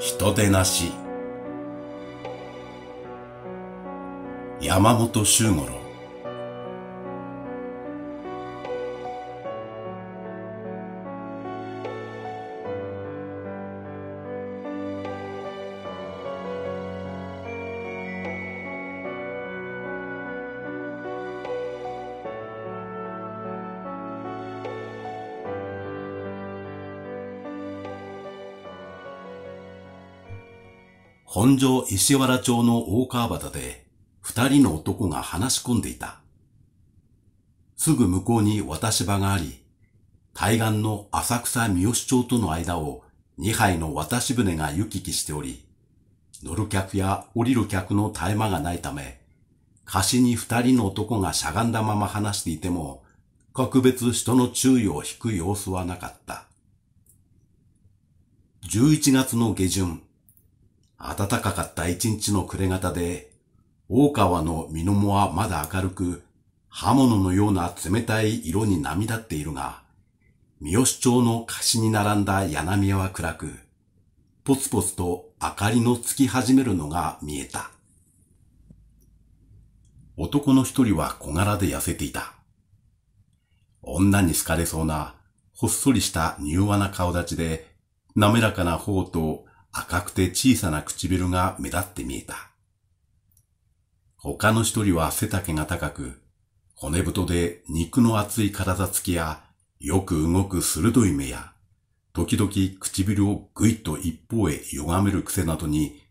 人でなし山本周五郎本所石原町の大川端で二人の男が話し込んでいた。すぐ向こうに渡し場があり、対岸の浅草三好町との間を二杯の渡し船が行き来しており、乗る客や降りる客の絶え間がないため、貸しに二人の男がしゃがんだまま話していても、格別人の注意を引く様子はなかった。11月の下旬、暖かかった一日の暮れ方で、大川の身の面はまだ明るく、刃物のような冷たい色に波立っているが、三好町の貸しに並んだ柳屋は暗く、ポツポツと明かりのつき始めるのが見えた。男の一人は小柄で痩せていた。女に好かれそうな、ほっそりした柔和な顔立ちで、滑らかな頬と赤くて小さな唇が目立って見えた。他の一人は背丈が高く、骨太で肉の厚い体つきや、よく動く鋭い目や、時々唇をぐいっと一方へ歪める癖などに、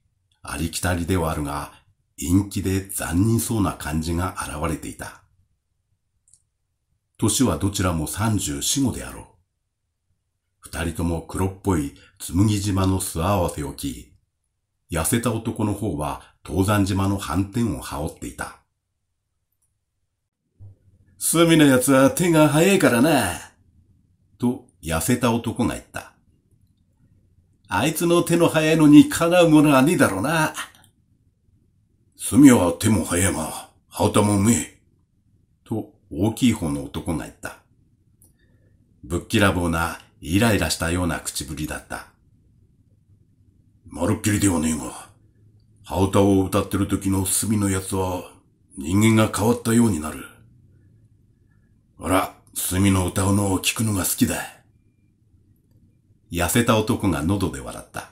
ありきたりではあるが、陰気で残忍そうな感じが現れていた。年はどちらも三十四五であろう。二人とも黒っぽい紬島の素合わせを着、痩せた男の方は東山島の斑点を羽織っていた。隅の奴は手が早いからな、と痩せた男が言った。あいつの手の早いのにかなうものはねえだろうな。隅は手も早いが、羽たもうめえ。と大きい方の男が言った。ぶっきらぼうなイライラしたような口ぶりだった。まるっきりではねえが、ハウタを歌ってる時の隅のやつは人間が変わったようになる。あら、隅の歌うのを聞くのが好きだ。痩せた男が喉で笑った。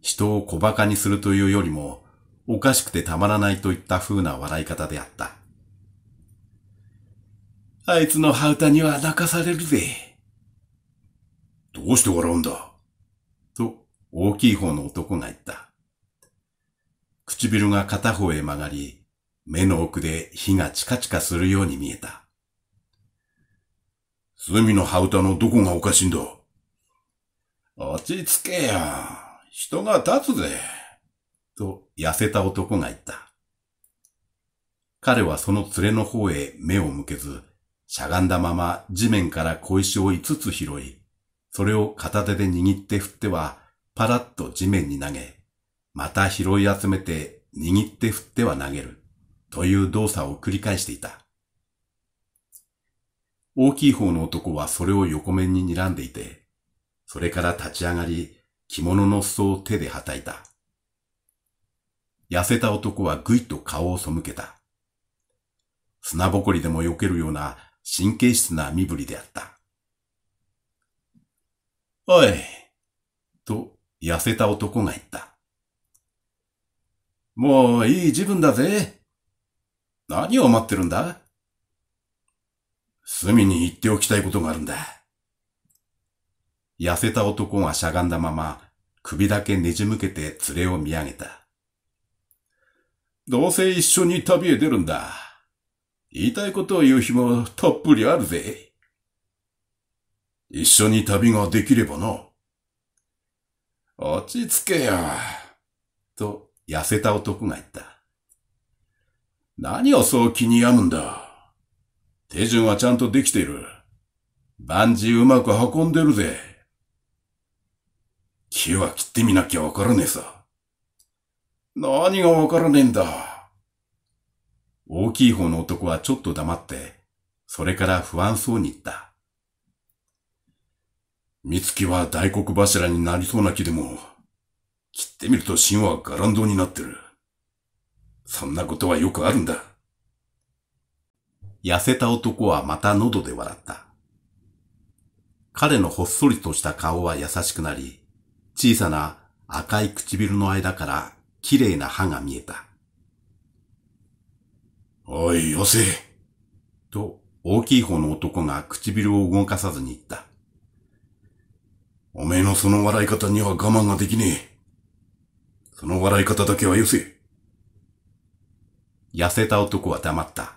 人を小馬鹿にするというよりも、おかしくてたまらないといった風な笑い方であった。あいつのハウタには泣かされるぜ。どうして笑うんだと大きい方の男が言った。唇が片方へ曲がり、目の奥で火がチカチカするように見えた。隅の羽歌のどこがおかしいんだ落ち着けや。人が立つぜ。と痩せた男が言った。彼はその連れの方へ目を向けず、しゃがんだまま地面から小石を5つ拾い、それを片手で握って振っては、パラッと地面に投げ、また拾い集めて握って振っては投げる、という動作を繰り返していた。大きい方の男はそれを横面に睨んでいて、それから立ち上がり、着物の裾を手ではたいた。痩せた男はぐいっと顔を背けた。砂ぼこりでも避けるような神経質な身振りであった。おい、と痩せた男が言った。もういい自分だぜ。何を待ってるんだ隅に言っておきたいことがあるんだ。痩せた男がしゃがんだまま、首だけねじむけて連れを見上げた。どうせ一緒に旅へ出るんだ。言いたいことを言う日もたっぷりあるぜ。一緒に旅ができればな。落ち着けよ。と、痩せた男が言った。何をそう気に病むんだ。手順はちゃんとできている。万事うまく運んでるぜ。木は切ってみなきゃわからねえさ。何がわからねえんだ。大きい方の男はちょっと黙って、それから不安そうに言った。三月は大黒柱になりそうな木でも、切ってみると芯はガランドになってる。そんなことはよくあるんだ。痩せた男はまた喉で笑った。彼のほっそりとした顔は優しくなり、小さな赤い唇の間から綺麗な歯が見えた。おい、よせ。と、大きい方の男が唇を動かさずに言った。おめえのその笑い方には我慢ができねえ。その笑い方だけはよせ。痩せた男は黙った。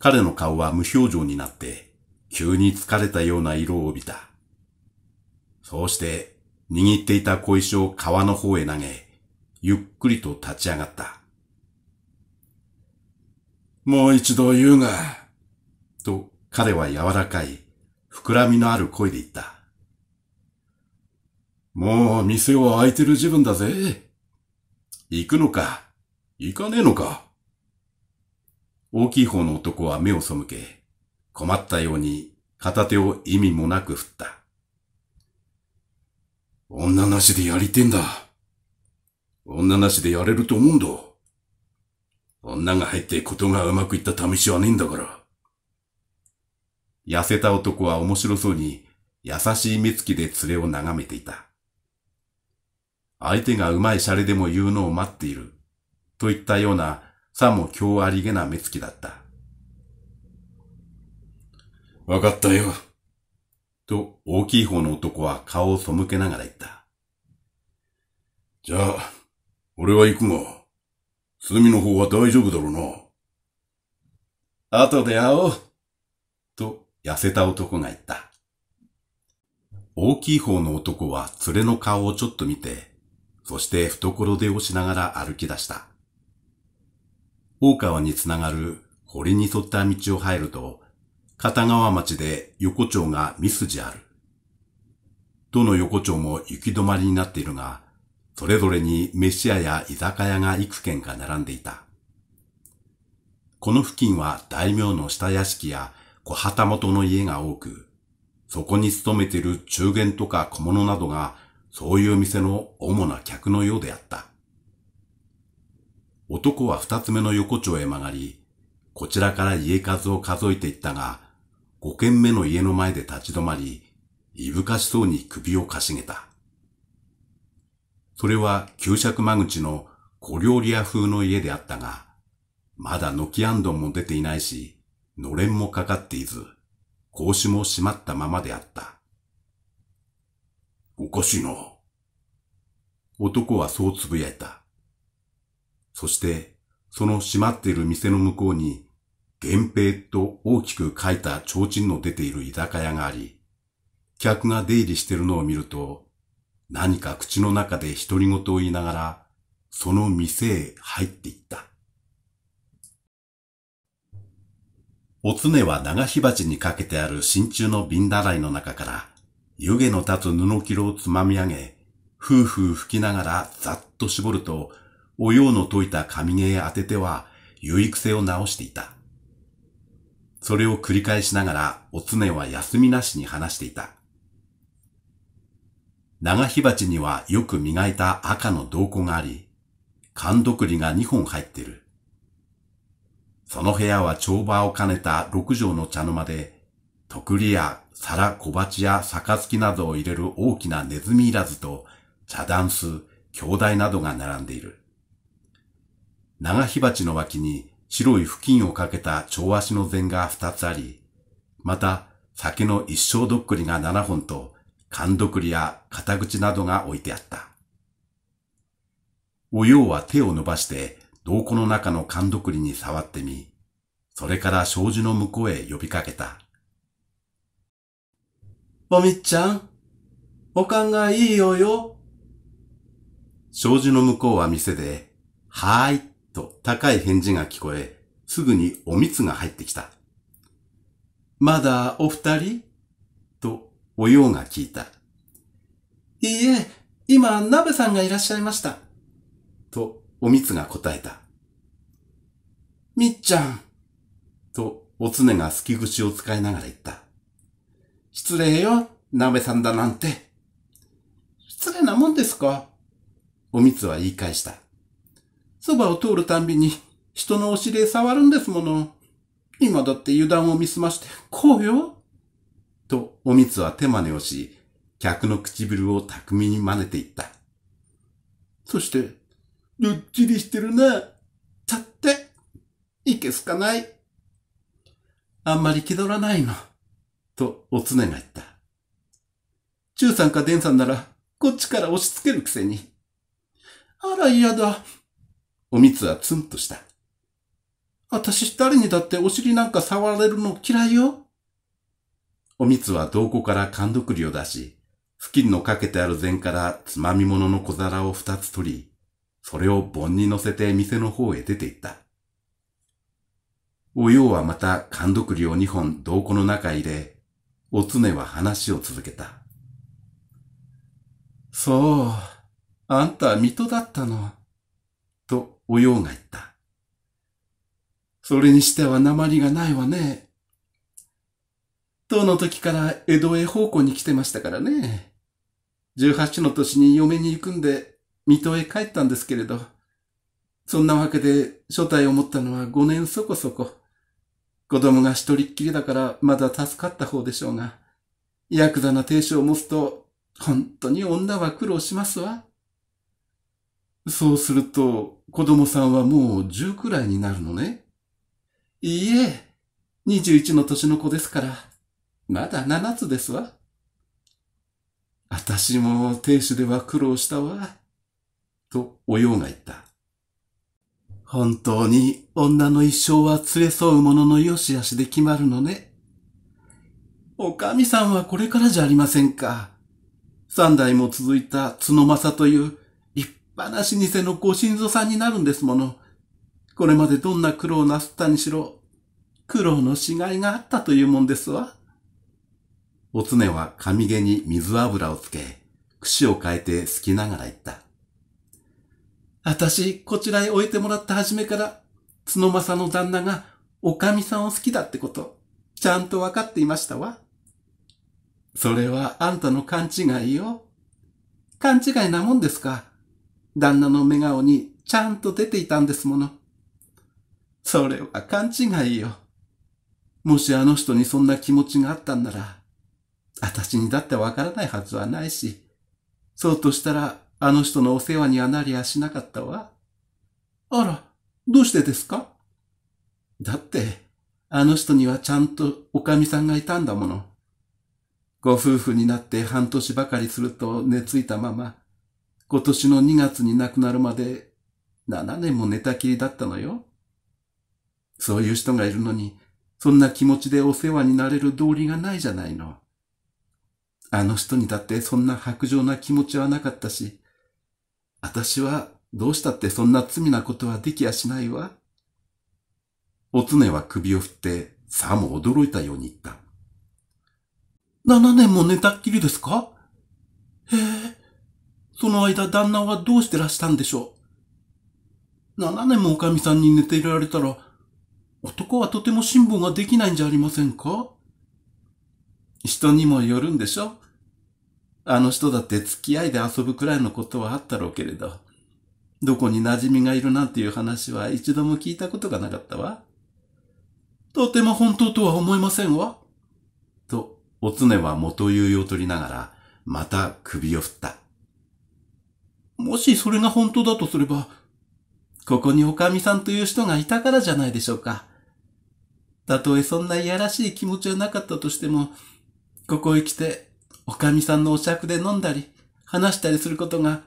彼の顔は無表情になって、急に疲れたような色を帯びた。そうして、握っていた小石を川の方へ投げ、ゆっくりと立ち上がった。もう一度言うが、と彼は柔らかい、膨らみのある声で言った。もう店は開いてる自分だぜ。行くのか行かねえのか大きい方の男は目を背け、困ったように片手を意味もなく振った。女なしでやりてんだ。女なしでやれると思うんだ。女が入ってことがうまくいった試しはねえんだから。痩せた男は面白そうに優しい目つきで連れを眺めていた。相手がうまいシャレでも言うのを待っている、といったような、さも今日ありげな目つきだった。わかったよ。と、大きい方の男は顔を背けながら言った。じゃあ、俺は行くが、隅の方は大丈夫だろうな。後で会おう。と、痩せた男が言った。大きい方の男は連れの顔をちょっと見て、そして懐手をしながら歩き出した。大川につながる堀に沿った道を入ると、片側町で横丁が三筋ある。どの横丁も行き止まりになっているが、それぞれに飯屋や居酒屋が幾軒か並んでいた。この付近は大名の下屋敷や小旗元の家が多く、そこに勤めている中元とか小物などがそういう店の主な客のようであった。男は二つ目の横丁へ曲がり、こちらから家数を数えていったが、五軒目の家の前で立ち止まり、いぶかしそうに首をかしげた。それは旧尺間口の小料理屋風の家であったが、まだ軒安丼も出ていないし、のれんもかかっていず、格子も閉まったままであった。おかしいな。男はそうつぶやいた。そして、その閉まっている店の向こうに、源平と大きく書いた提灯の出ている居酒屋があり、客が出入りしているのを見ると、何か口の中で独り言を言いながら、その店へ入っていった。おつねは長火鉢にかけてある真鍮の瓶だらいの中から、湯気の立つ布切をつまみ上げ、ふうふう吹きながらざっと絞ると、おようの溶いた髪毛へ当てては、酔い癖を直していた。それを繰り返しながら、おつねは休みなしに話していた。長火鉢にはよく磨いた赤の銅庫があり、缶どくりが2本入ってる。その部屋は帳場を兼ねた6畳の茶の間で、徳利や皿、小鉢や杯などを入れる大きなネズミいらずと、茶ダ数、鏡兄弟などが並んでいる。長火鉢の脇に白い布巾をかけた蝶足の膳が二つあり、また酒の一生どっくりが七本と、缶どくりや肩口などが置いてあった。おようは手を伸ばして、銅庫の中の缶どくりに触ってみ、それから障子の向こうへ呼びかけた。おみっちゃん、おかんがいいよよ。障子の向こうは店で、はーいと高い返事が聞こえ、すぐにおみつが入ってきた。まだお二人とおようが聞いた。いいえ、今、鍋さんがいらっしゃいました。と、おみつが答えた。みっちゃん。と、おつねが隙き口を使いながら言った。失礼よ、鍋さんだなんて。失礼なもんですかおみつは言い返した。そばを通るたんびに人のお尻へ触るんですもの。今だって油断を見すまして、こうよ。と、おみつは手真似をし、客の唇を巧みに真似ていった。そして、どっちりしてるな。ちゃって、いけすかない。あんまり気取らないの。とおつねが言った。中さんかんさんなら、こっちから押し付けるくせに。あら嫌だ。おみつはツンとした。私誰にだってお尻なんか触られるの嫌いよ。おみつは瞳孔から勘どりを出し、付近のかけてある膳からつまみ物の小皿を二つ取り、それを盆に乗せて店の方へ出て行った。おようはまた勘どりを二本瞳孔の中へ入れ、おつねは話を続けた。そう、あんた水戸だったの。と、おようが言った。それにしては鉛がないわね。唐の時から江戸へ奉公に来てましたからね。18の年に嫁に行くんで、水戸へ帰ったんですけれど、そんなわけで、初体を持ったのは5年そこそこ。子供が一人っきりだからまだ助かった方でしょうが、ヤクザな亭主を持つと、本当に女は苦労しますわ。そうすると、子供さんはもう十くらいになるのね。いいえ、二十一の年の子ですから、まだ七つですわ。私も亭主では苦労したわ。と、おようが言った。本当に女の一生は連れ添う者の良し悪しで決まるのね。おみさんはこれからじゃありませんか。三代も続いた角正という立派な老舗のご心臓さんになるんですもの。これまでどんな苦労なすったにしろ、苦労のしがいがあったというもんですわ。おつねは髪毛に水油をつけ、櫛を変えて好きながら言った。あたし、こちらへ置いてもらった初めから、角正の旦那がおかみさんを好きだってこと、ちゃんとわかっていましたわ。それはあんたの勘違いよ。勘違いなもんですか。旦那の目顔にちゃんと出ていたんですもの。それは勘違いよ。もしあの人にそんな気持ちがあったんなら、私にだってわからないはずはないし、そうとしたらあの人のお世話にはなりゃしなかったわ。あら、どうしてですかだって、あの人にはちゃんとおかみさんがいたんだもの。ご夫婦になって半年ばかりすると寝ついたまま、今年の2月に亡くなるまで7年も寝たきりだったのよ。そういう人がいるのに、そんな気持ちでお世話になれる道理がないじゃないの。あの人にだってそんな薄情な気持ちはなかったし、私はどうしたってそんな罪なことはできやしないわ。おつねは首を振って、さも驚いたように言った。7年も寝たっきりですかへえ、その間旦那はどうしてらしたんでしょう ?7 年もおかみさんに寝ていられたら、男はとても辛抱ができないんじゃありませんか人にもよるんでしょあの人だって付き合いで遊ぶくらいのことはあったろうけれど。どこに馴染みがいるなんていう話は一度も聞いたことがなかったわ。とても本当とは思いませんわ。と、おつねは元言いを取りながら、また首を振った。もしそれが本当だとすれば、ここにおかみさんという人がいたからじゃないでしょうか。たとえそんないやらしい気持ちはなかったとしても、ここへ来て、おかみさんのお酌で飲んだり、話したりすることが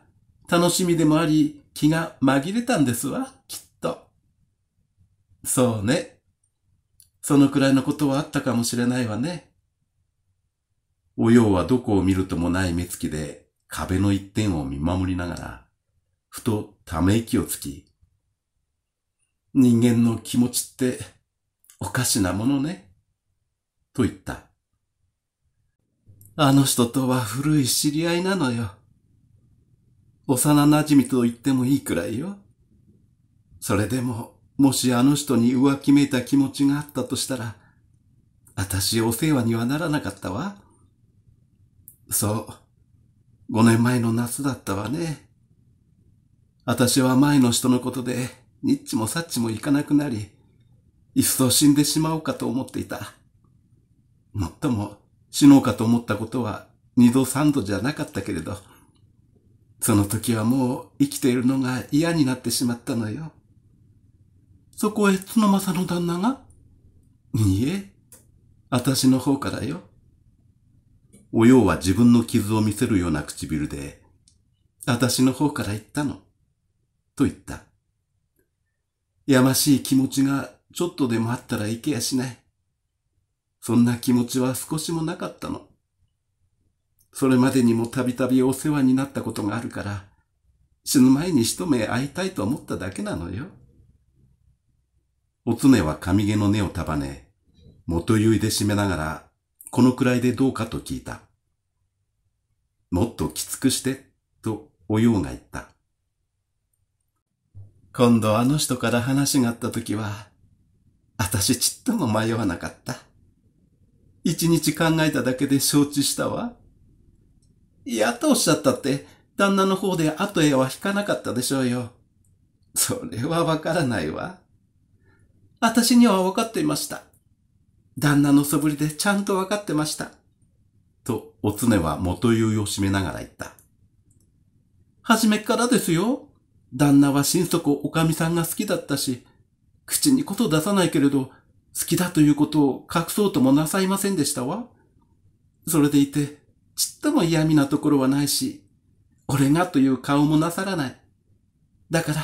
楽しみでもあり、気が紛れたんですわ、きっと。そうね。そのくらいのことはあったかもしれないわね。おようはどこを見るともない目つきで壁の一点を見守りながら、ふとため息をつき、人間の気持ちっておかしなものね、と言った。あの人とは古い知り合いなのよ。幼馴染と言ってもいいくらいよ。それでも、もしあの人に浮気めいた気持ちがあったとしたら、私お世話にはならなかったわ。そう。5年前の夏だったわね。私は前の人のことで、ニッチもサッチもいかなくなり、いっそ死んでしまおうかと思っていた。もっとも死のうかと思ったことは二度三度じゃなかったけれど、その時はもう生きているのが嫌になってしまったのよ。そこへ角正の旦那が、いいえ、私の方からよ。おようは自分の傷を見せるような唇で、私の方から言ったの。と言った。やましい気持ちがちょっとでもあったらいけやしない。そんな気持ちは少しもなかったの。それまでにもたびたびお世話になったことがあるから、死ぬ前に一目会いたいと思っただけなのよ。おつねは髪毛の根を束ね、元いで締めながら、このくらいでどうかと聞いた。もっときつくして、とおようが言った。今度あの人から話があった時は、あたしちっとも迷わなかった。一日考えただけで承知したわ。嫌とおっしゃったって、旦那の方で後へは引かなかったでしょうよ。それはわからないわ。私には分かっていました。旦那の素振りでちゃんと分かってました。と、おつねは元結いを締めながら言った。はじめからですよ。旦那は心底おかみさんが好きだったし、口にこと出さないけれど、好きだということを隠そうともなさいませんでしたわ。それでいて、ちっとも嫌味なところはないし、俺がという顔もなさらない。だから、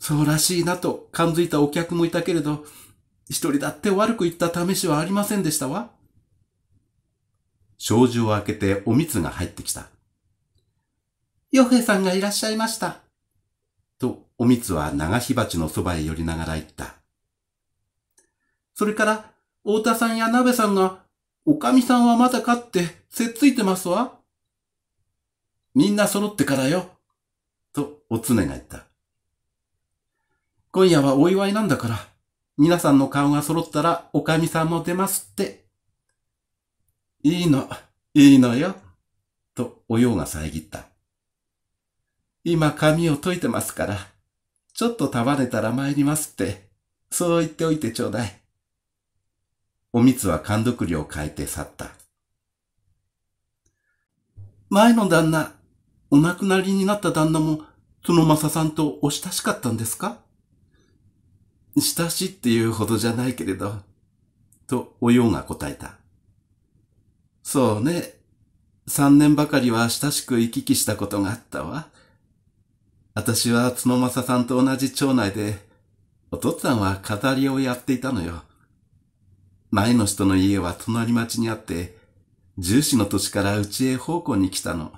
そうらしいなと感づいたお客もいたけれど、一人だって悪く言った試しはありませんでしたわ。障子を開けておみつが入ってきた。ヨヘさんがいらっしゃいました。と、おみつは長火鉢のそばへ寄りながら言った。それから、太田さんや鍋さんが、おかみさんはまだかってせっついてますわ。みんな揃ってからよ。と、おつねが言った。今夜はお祝いなんだから、皆さんの顔が揃ったら、おかみさんも出ますって。いいの、いいのよ。と、おようが遮った。今髪を解いてますから、ちょっと束ねたら参りますって、そう言っておいてちょうだい。おみつは勘読料を変えて去った。前の旦那、お亡くなりになった旦那も、角正さんとお親しかったんですか親しっていうほどじゃないけれど、とおようが答えた。そうね。三年ばかりは親しく行き来したことがあったわ。私は角正さんと同じ町内で、お父さんは飾りをやっていたのよ。前の人の家は隣町にあって、重視の土地からうちへ奉公に来たの。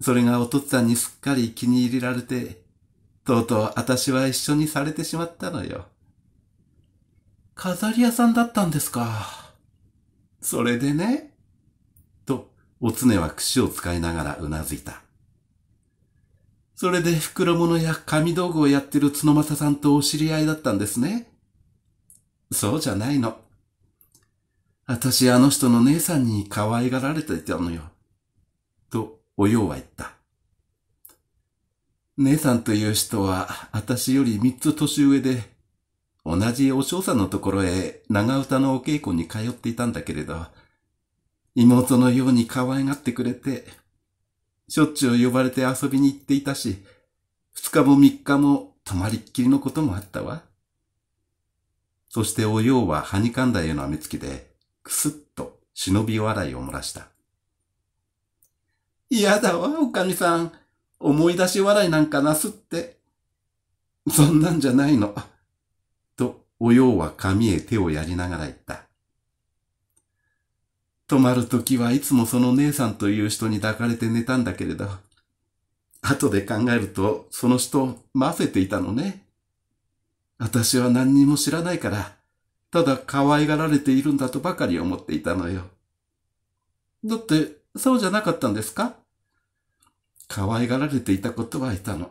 それがお父っつぁんにすっかり気に入られて、とうとう私は一緒にされてしまったのよ。飾り屋さんだったんですか。それでね、と、おつねは櫛を使いながらうなずいた。それで袋物や紙道具をやってる角正さんとお知り合いだったんですね。そうじゃないの。私あの人の姉さんに可愛がられていたのよ。と、おようは言った。姉さんという人は、私より三つ年上で、同じお嬢さんのところへ長唄のお稽古に通っていたんだけれど、妹のように可愛がってくれて、しょっちゅう呼ばれて遊びに行っていたし、二日も三日も泊まりっきりのこともあったわ。そしておようははにかんだような目つきで、くすっと忍び笑いを漏らした。嫌だわ、おかみさん。思い出し笑いなんかなすって。そんなんじゃないの。と、おようは髪へ手をやりながら言った。泊まるときはいつもその姉さんという人に抱かれて寝たんだけれど、後で考えると、その人、ませていたのね。私は何にも知らないから、ただ可愛がられているんだとばかり思っていたのよ。だって、そうじゃなかったんですか可愛がられていたことはいたの。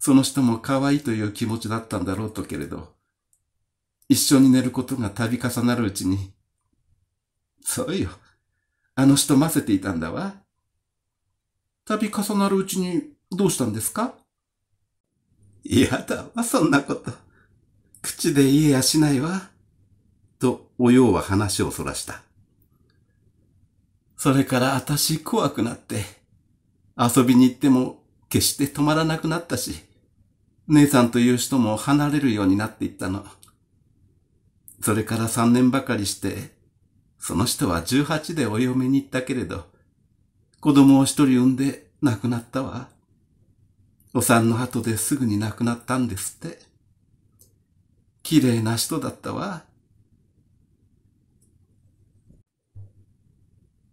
その人も可愛いという気持ちだったんだろうとけれど、一緒に寝ることが度重なるうちに、そうよ、あの人ませていたんだわ。度重なるうちにどうしたんですか嫌だわ、そんなこと。口で言えやしないわ。と、おようは話をそらした。それから私怖くなって、遊びに行っても決して止まらなくなったし、姉さんという人も離れるようになっていったの。それから三年ばかりして、その人は十八でお嫁に行ったけれど、子供を一人産んで亡くなったわ。お産の後ですぐに亡くなったんですって。綺麗な人だったわ。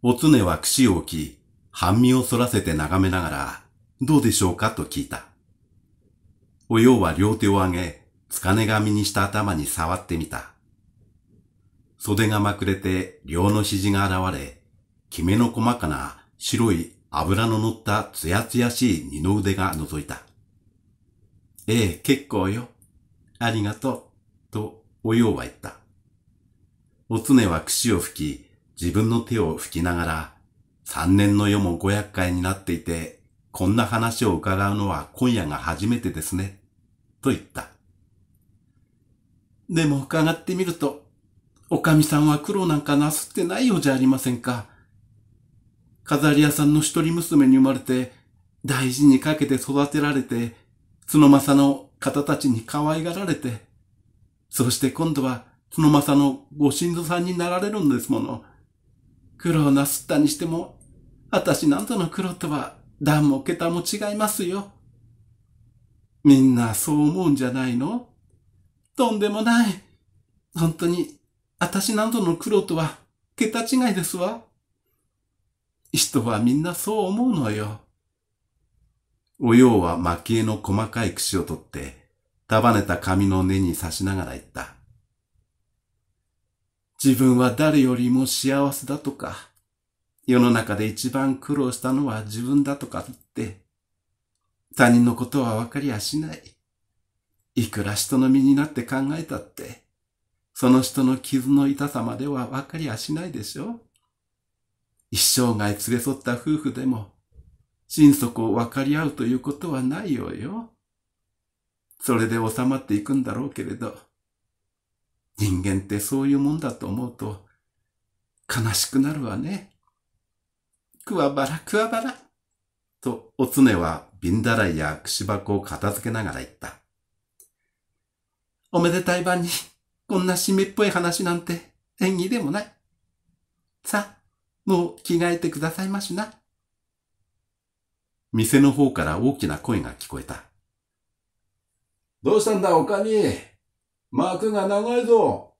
おつねは櫛を置き、半身を反らせて眺めながら、どうでしょうかと聞いた。おようは両手を上げ、つかね髪にした頭に触ってみた。袖がまくれて両の肘が現れ、きめの細かな白い油の乗ったつやつやしい二の腕が覗いた。ええ、結構よ。ありがとう。とおようは言った。おつねは櫛を吹き、自分の手を拭きながら、三年の世も五百回になっていて、こんな話を伺うのは今夜が初めてですね、と言った。でも伺ってみると、おかみさんは苦労なんかなすってないようじゃありませんか。飾り屋さんの一人娘に生まれて、大事にかけて育てられて、角正の方たちに可愛がられて、そして今度は、角正のご親族さんになられるんですもの。苦労なすったにしても、私なんぞの苦労とは、段も桁も違いますよ。みんなそう思うんじゃないのとんでもない。本当に、私なんぞの苦労とは、桁違いですわ。人はみんなそう思うのよ。おようは蒔絵の細かい櫛を取って、束ねた髪の根に刺しながら言った。自分は誰よりも幸せだとか、世の中で一番苦労したのは自分だとかって、他人のことはわかりやしない。いくら人の身になって考えたって、その人の傷の痛さまではわかりやしないでしょ一生涯連れ添った夫婦でも、心底分かり合うということはないようよ。それで収まっていくんだろうけれど、人間ってそういうもんだと思うと、悲しくなるわね。くわばらくわばら。と、おつねは瓶だらやくや串箱を片付けながら言った。おめでたい晩に、こんなしめっぽい話なんて縁起でもない。さもう着替えてくださいましな。店の方から大きな声が聞こえた。どうしたんだ、おかに。幕が長いぞ。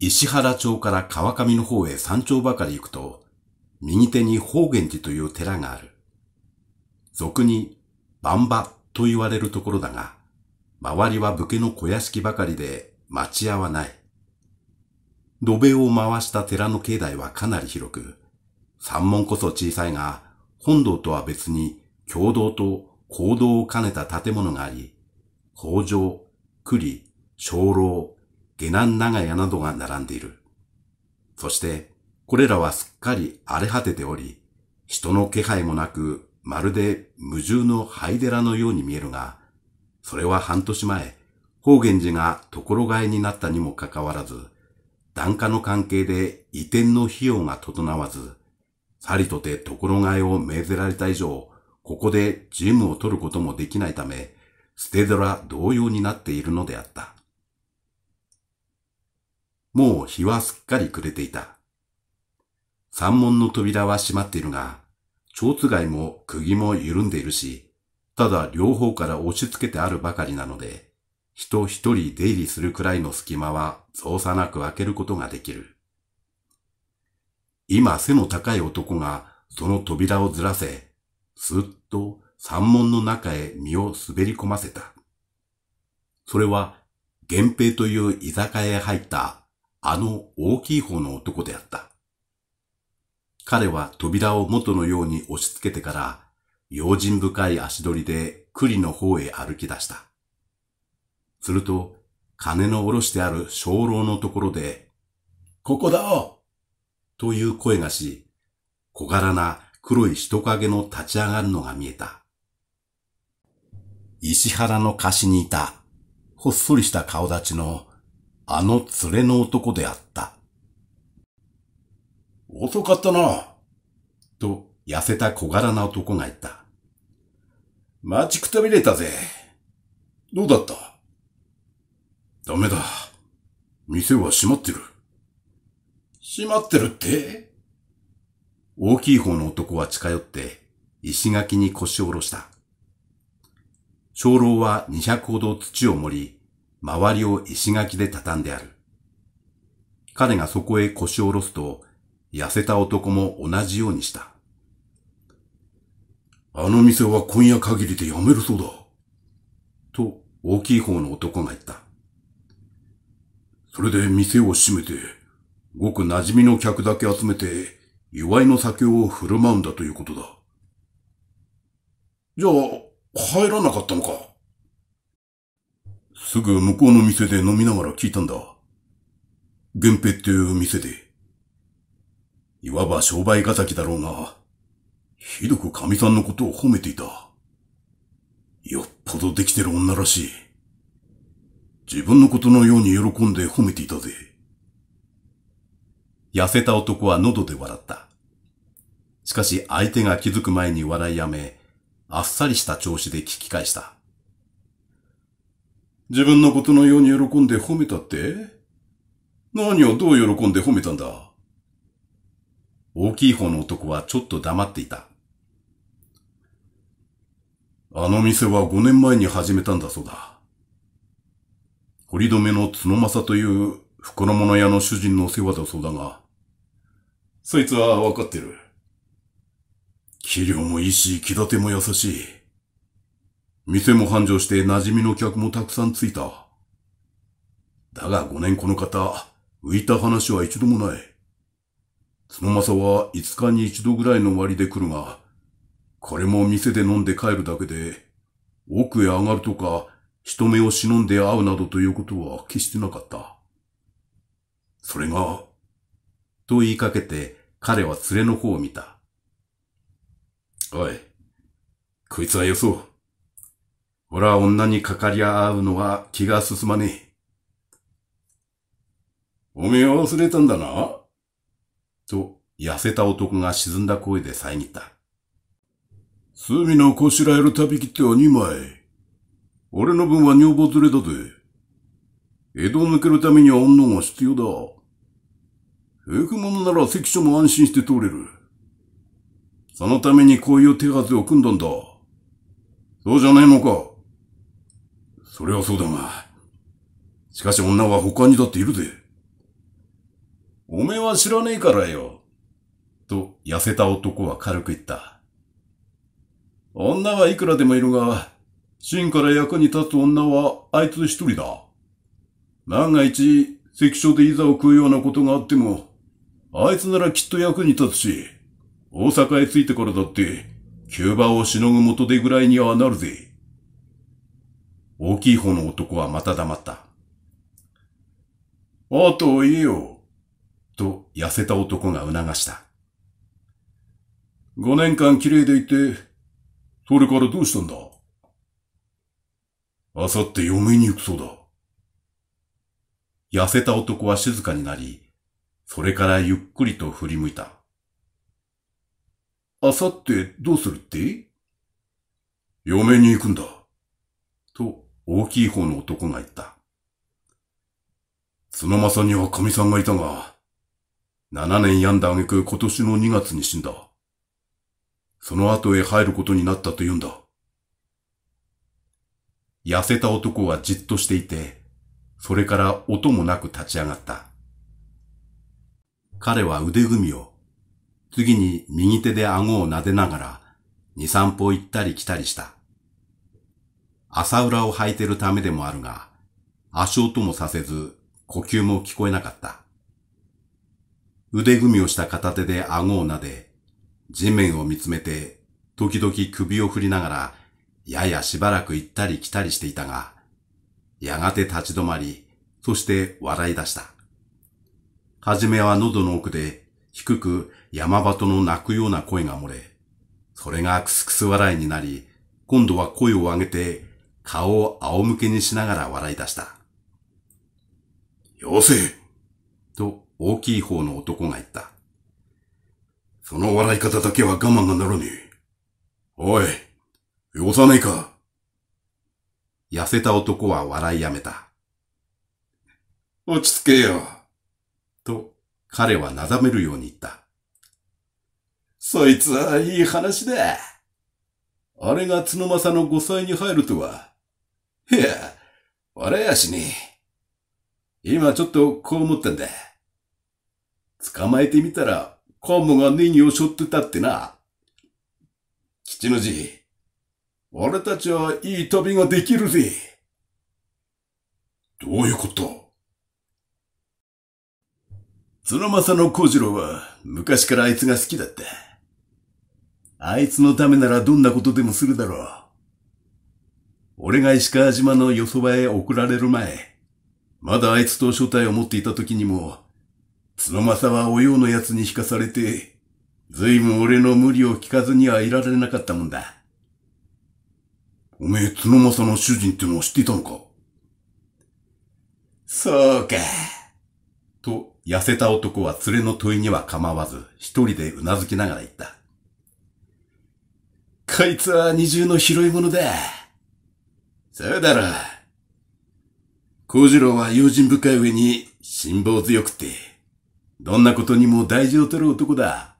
石原町から川上の方へ山頂ばかり行くと、右手に宝源寺という寺がある。俗に、バンバと言われるところだが、周りは武家の小屋敷ばかりで町屋はない。土塀を回した寺の境内はかなり広く、山門こそ小さいが、本堂とは別に共同と行動を兼ねた建物があり、工場、栗、鐘楼、下南長屋などが並んでいる。そして、これらはすっかり荒れ果てており、人の気配もなく、まるで無重の灰寺のように見えるが、それは半年前、法源寺が所替えになったにもかかわらず、檀家の関係で移転の費用が整わず、さりとて所替えを命ぜられた以上、ここでジムを取ることもできないため、捨てラ同様になっているのであった。もう日はすっかり暮れていた。山門の扉は閉まっているが、蝶番も釘も緩んでいるし、ただ両方から押し付けてあるばかりなので、人一人出入りするくらいの隙間は造作なく開けることができる。今背の高い男がその扉をずらせ、すっと山門の中へ身を滑り込ませた。それは、源平という居酒屋へ入ったあの大きい方の男であった。彼は扉を元のように押し付けてから、用心深い足取りで栗の方へ歩き出した。すると、金のおろしてある鐘楼のところで、ここだという声がし、小柄な黒い人影の立ち上がるのが見えた。石原の貸しにいた、ほっそりした顔立ちの、あの連れの男であった。遅かったな、と痩せた小柄な男が言った。待ちくたびれたぜ。どうだったダメだ。店は閉まってる。閉まってるって大きい方の男は近寄って、石垣に腰を下ろした。鐘楼は200ほど土を盛り、周りを石垣で畳んである。彼がそこへ腰を下ろすと、痩せた男も同じようにした。あの店は今夜限りでやめるそうだ。と、大きい方の男が言った。それで店を閉めて、ごく馴染みの客だけ集めて、祝いの酒を振る舞うんだということだ。じゃあ、入らなかったのかすぐ向こうの店で飲みながら聞いたんだ。源平っていう店で。いわば商売敵だろうが、ひどく神さんのことを褒めていた。よっぽどできてる女らしい。自分のことのように喜んで褒めていたぜ。痩せた男は喉で笑った。しかし相手が気づく前に笑いやめ、あっさりした調子で聞き返した。自分のことのように喜んで褒めたって何をどう喜んで褒めたんだ大きい方の男はちょっと黙っていた。あの店は5年前に始めたんだそうだ。堀留めの角正という袋物屋の主人の世話だそうだが、そいつはわかってる。器量もいいし、気立ても優しい。店も繁盛して馴染みの客もたくさんついた。だが5年この方、浮いた話は一度もない。ま正は5日に一度ぐらいの割で来るが、これも店で飲んで帰るだけで、奥へ上がるとか、人目を忍んで会うなどということは決してなかった。それが、と言いかけて、彼は連れの子を見た。おい、こいつはよそう。俺は女にかかり合うのは気が進まねえ。おめえは忘れたんだなと、痩せた男が沈んだ声で遮った。罪のこしらえる旅切手は2枚。俺の分は女房連れだぜ。江戸を抜けるためには女が必要だ。行くものなら関所も安心して通れる。そのためにこういう手はずを組んだんだ。そうじゃねえのか。それはそうだが。しかし女は他にだっているぜ。おめえは知らねえからよ。と、痩せた男は軽く言った。女はいくらでもいるが、真から役に立つ女はあいつ一人だ。万が一、関所でいざを食うようなことがあっても、あいつならきっと役に立つし、大阪へ着いてからだって、急場をしのぐ元でぐらいにはなるぜ。大きい方の男はまた黙った。あと言えよ。と、痩せた男が促した。五年間綺麗でいて、それからどうしたんだあさって嫁に行くそうだ。痩せた男は静かになり、それからゆっくりと振り向いた。あさってどうするって嫁に行くんだ。と大きい方の男が言った。角正には神さんがいたが、7年病んだ挙句今年の2月に死んだ。その後へ入ることになったと言うんだ。痩せた男はじっとしていて、それから音もなく立ち上がった。彼は腕組みを、次に右手で顎を撫でながら、二三歩行ったり来たりした。朝裏を履いてるためでもあるが、足音もさせず、呼吸も聞こえなかった。腕組みをした片手で顎を撫で、地面を見つめて、時々首を振りながら、ややしばらく行ったり来たりしていたが、やがて立ち止まり、そして笑い出した。はじめは喉の奥で低く山鳩の鳴くような声が漏れ、それがクスクス笑いになり、今度は声を上げて顔を仰向けにしながら笑い出した。よせと大きい方の男が言った。その笑い方だけは我慢がならねえ。おい、よさねえか。痩せた男は笑いやめた。落ち着けよ。彼はなだめるように言った。そいつはいい話だ。あれが角正の5歳に入るとは。いや、笑やしね今ちょっとこう思ったんだ。捕まえてみたら、カモがネギを背負ってたってな。吉の字、俺たちはいい旅ができるぜ。どういうこと角正の小次郎は昔からあいつが好きだった。あいつのためならどんなことでもするだろう。俺が石川島のよそばへ送られる前、まだあいつと正体を持っていた時にも、角正はおようの奴に引かされて、ずいぶん俺の無理を聞かずにはいられなかったもんだ。おめえ、角正の主人ってのを知っていたのかそうか。と、痩せた男は連れの問いには構わず、一人で頷きながら言った。こいつは二重の拾い物だ。そうだろう。小次郎は友人深い上に辛抱強くて、どんなことにも大事を取る男だ。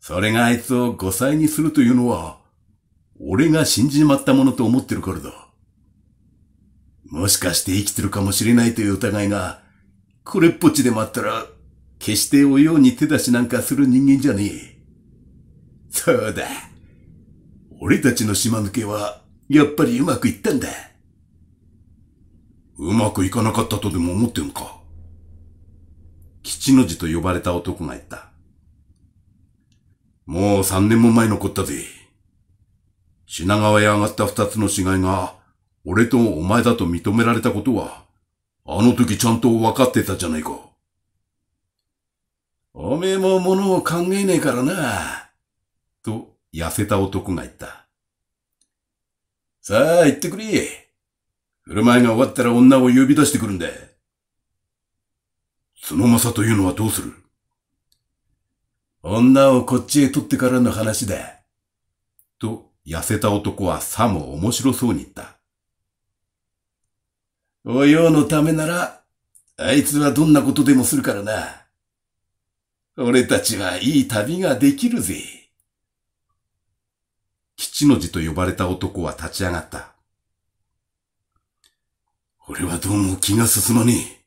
それがあいつを5歳にするというのは、俺が死んじまったものと思ってるからだ。もしかして生きてるかもしれないという疑いが、これっぽっちで待ったら、決しておように手出しなんかする人間じゃねえ。そうだ。俺たちの島抜けは、やっぱりうまくいったんだ。うまくいかなかったとでも思ってんか。吉の字と呼ばれた男が言った。もう三年も前残ったぜ。品川へ上がった二つの死骸が、俺とお前だと認められたことは、あの時ちゃんと分かってたじゃないか。おめえも物を考えねえからな。と、痩せた男が言った。さあ、行ってくれ。振る舞いが終わったら女を呼び出してくるんだ。角正というのはどうする女をこっちへ取ってからの話だ。と、痩せた男はさも面白そうに言った。おようのためなら、あいつはどんなことでもするからな。俺たちはいい旅ができるぜ。吉の字と呼ばれた男は立ち上がった。俺はどうも気が進まねえ。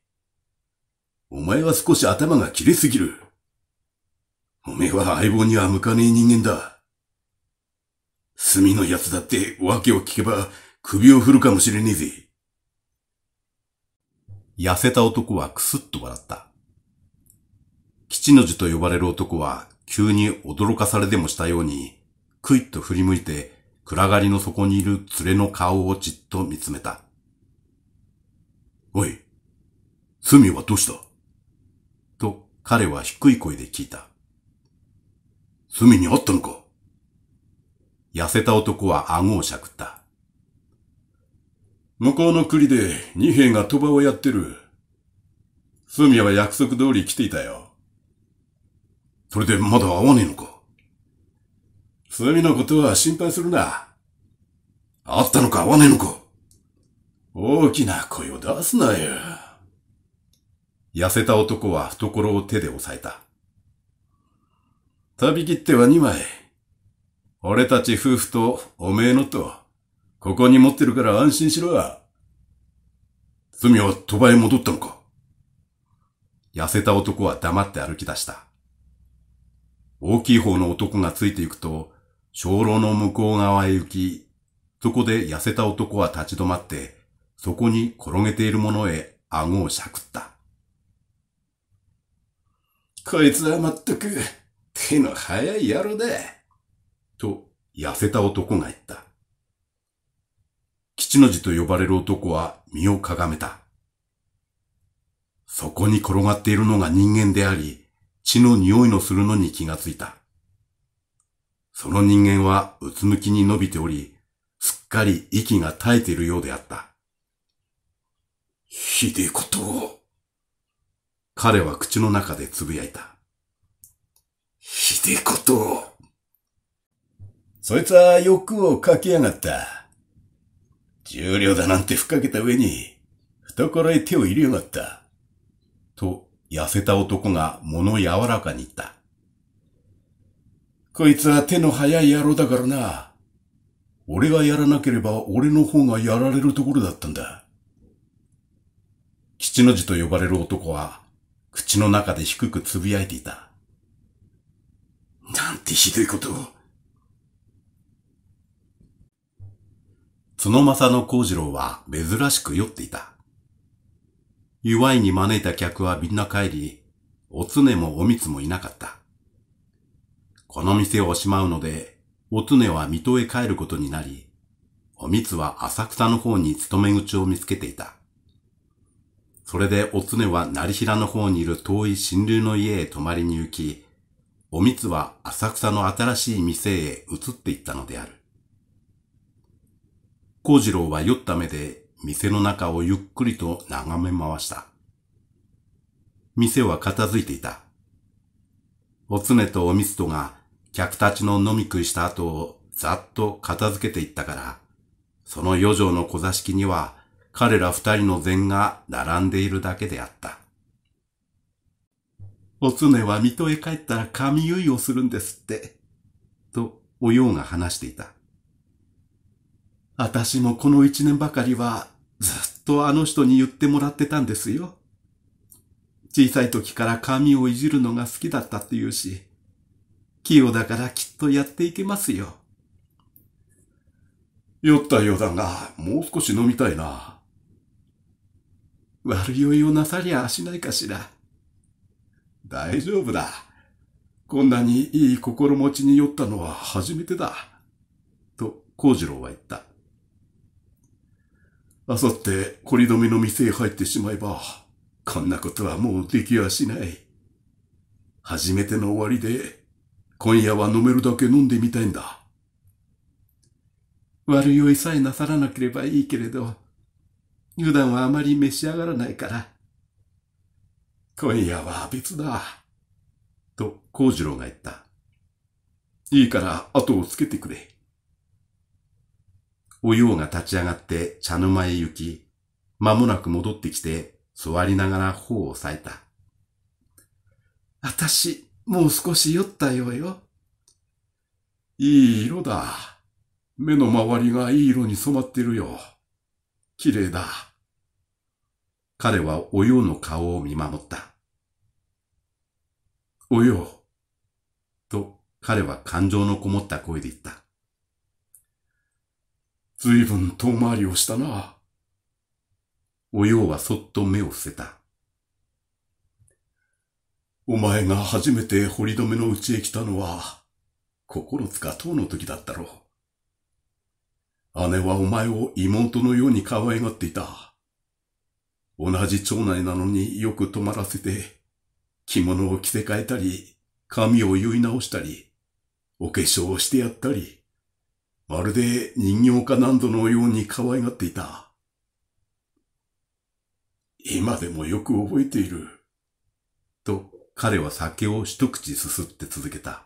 お前は少し頭が切れすぎる。おめえは相棒には向かねえ人間だ。炭の奴だって訳を聞けば首を振るかもしれねえぜ。痩せた男はくすっと笑った。吉の字と呼ばれる男は急に驚かされでもしたように、くいっと振り向いて暗がりの底にいる連れの顔をじっと見つめた。おい、罪はどうしたと彼は低い声で聞いた。罪にあったのか痩せた男は顎をしゃくった。向こうの栗で二兵が賭場をやってる。スミヤは約束通り来ていたよ。それでまだ会わねえのかスミのことは心配するな。会ったのか会わねえのか大きな声を出すなよ。痩せた男は懐を手で押さえた。旅切っては二枚。俺たち夫婦とおめえのと。ここに持ってるから安心しろ。罪は飛ばへ戻ったのか痩せた男は黙って歩き出した。大きい方の男がついていくと、鐘炉の向こう側へ行き、そこで痩せた男は立ち止まって、そこに転げているものへ顎をしゃくった。こいつはまったく、手の早い野郎だ。と、痩せた男が言った。吉の字と呼ばれる男は身をかがめた。そこに転がっているのが人間であり、血の匂いのするのに気がついた。その人間はうつむきに伸びており、すっかり息が絶えているようであった。ひでえことを。彼は口の中で呟いた。ひでえことを。そいつは欲をかけやがった。重量だなんて吹っかけた上に、懐へ手を入れやがった。と、痩せた男が物柔らかに言った。こいつは手の早い野郎だからな。俺がやらなければ俺の方がやられるところだったんだ。吉の字と呼ばれる男は、口の中で低く呟いていた。なんてひどいことを。角正の幸次郎は珍しく酔っていた。祝いに招いた客はみんな帰り、おつねもおみつもいなかった。この店をしまうので、おつねは水戸へ帰ることになり、おみつは浅草の方に勤め口を見つけていた。それでおつねは成平の方にいる遠い親流の家へ泊まりに行き、おみつは浅草の新しい店へ移っていったのである。幸次郎は酔った目で店の中をゆっくりと眺め回した。店は片付いていた。おつねとおみつとが客たちの飲み食いした後をざっと片付けていったから、その余剰の小座敷には彼ら二人の禅が並んでいるだけであった。おつねは水戸へ帰ったら髪結いをするんですって、とおようが話していた。私もこの一年ばかりはずっとあの人に言ってもらってたんですよ。小さい時から髪をいじるのが好きだったっていうし、器用だからきっとやっていけますよ。酔ったようだが、もう少し飲みたいな。悪酔いをなさりゃしないかしら。大丈夫だ。こんなにいい心持ちに酔ったのは初めてだ。と、幸次郎は言った。あさって懲り止めの店へ入ってしまえば、こんなことはもうできはしない。初めての終わりで、今夜は飲めるだけ飲んでみたいんだ。悪酔いさえなさらなければいいけれど、普段はあまり召し上がらないから。今夜は別だ。と、幸次郎が言った。いいから後をつけてくれ。おようが立ち上がって茶の間へ行き、間もなく戻ってきて、座りながら頬をさえた。あたし、もう少し酔ったようよ。いい色だ。目の周りがいい色に染まってるよ。綺麗だ。彼はおようの顔を見守った。およう。と彼は感情のこもった声で言った。随分遠回りをしたな。おようはそっと目を伏せた。お前が初めて堀留の家へ来たのは、心か等の時だったろう。姉はお前を妹のように可愛がっていた。同じ町内なのによく泊まらせて、着物を着せ替えたり、髪を結い直したり、お化粧をしてやったり、まるで人形か何度のように可愛がっていた。今でもよく覚えている。と彼は酒を一口すすって続けた。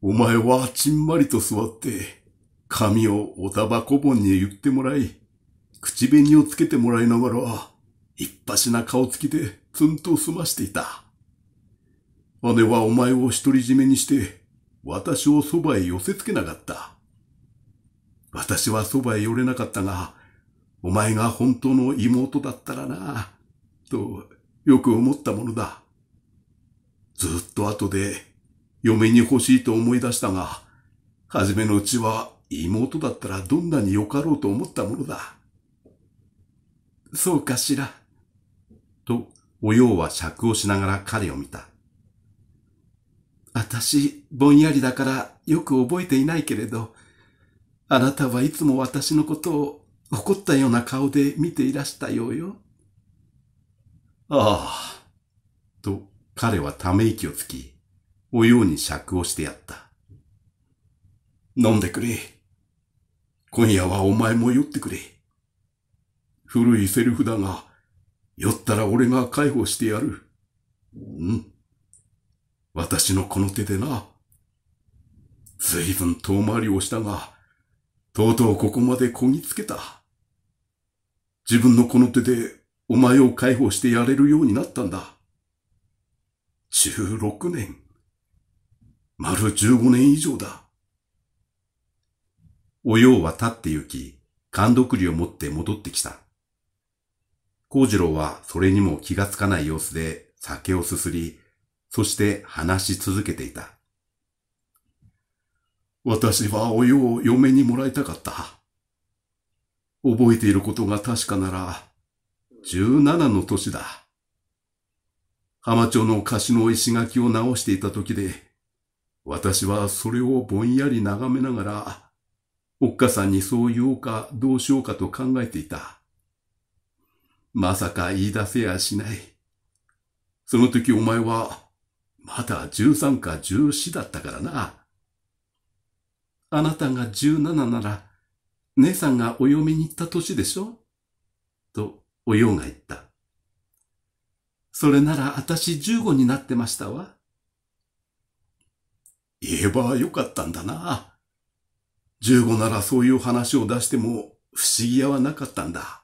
お前はちんまりと座って、髪をおたばこんに言ってもらい、口紅をつけてもらいながら、いっぱしな顔つきでツンと済ましていた。姉はお前を独り占めにして、私をそばへ寄せつけなかった。私はそばへ寄れなかったが、お前が本当の妹だったらな、とよく思ったものだ。ずっと後で嫁に欲しいと思い出したが、初めのうちは妹だったらどんなによかろうと思ったものだ。そうかしら。と、おようは尺をしながら彼を見た。私、ぼんやりだからよく覚えていないけれど、あなたはいつも私のことを怒ったような顔で見ていらしたようよ。ああ、と彼はため息をつき、おように尺をしてやった。飲んでくれ。今夜はお前も酔ってくれ。古いセルフだが、酔ったら俺が介抱してやる。うん。私のこの手でな。随分遠回りをしたが、とうとうここまでこぎつけた。自分のこの手でお前を解放してやれるようになったんだ。16年。丸15年以上だ。おようは立って行き、勘どくりを持って戻ってきた。幸次郎はそれにも気がつかない様子で酒をすすり、そして話し続けていた。私はお湯を嫁にもらいたかった。覚えていることが確かなら、17の年だ。浜町の貸しの石垣を直していた時で、私はそれをぼんやり眺めながら、おっかさんにそう言おうかどうしようかと考えていた。まさか言い出せやしない。その時お前は、まだ13か14だったからな。あなたが17なら、姉さんがお嫁に行った年でしょと、おようが言った。それならあたし15になってましたわ。言えばよかったんだな。15ならそういう話を出しても不思議やはなかったんだ。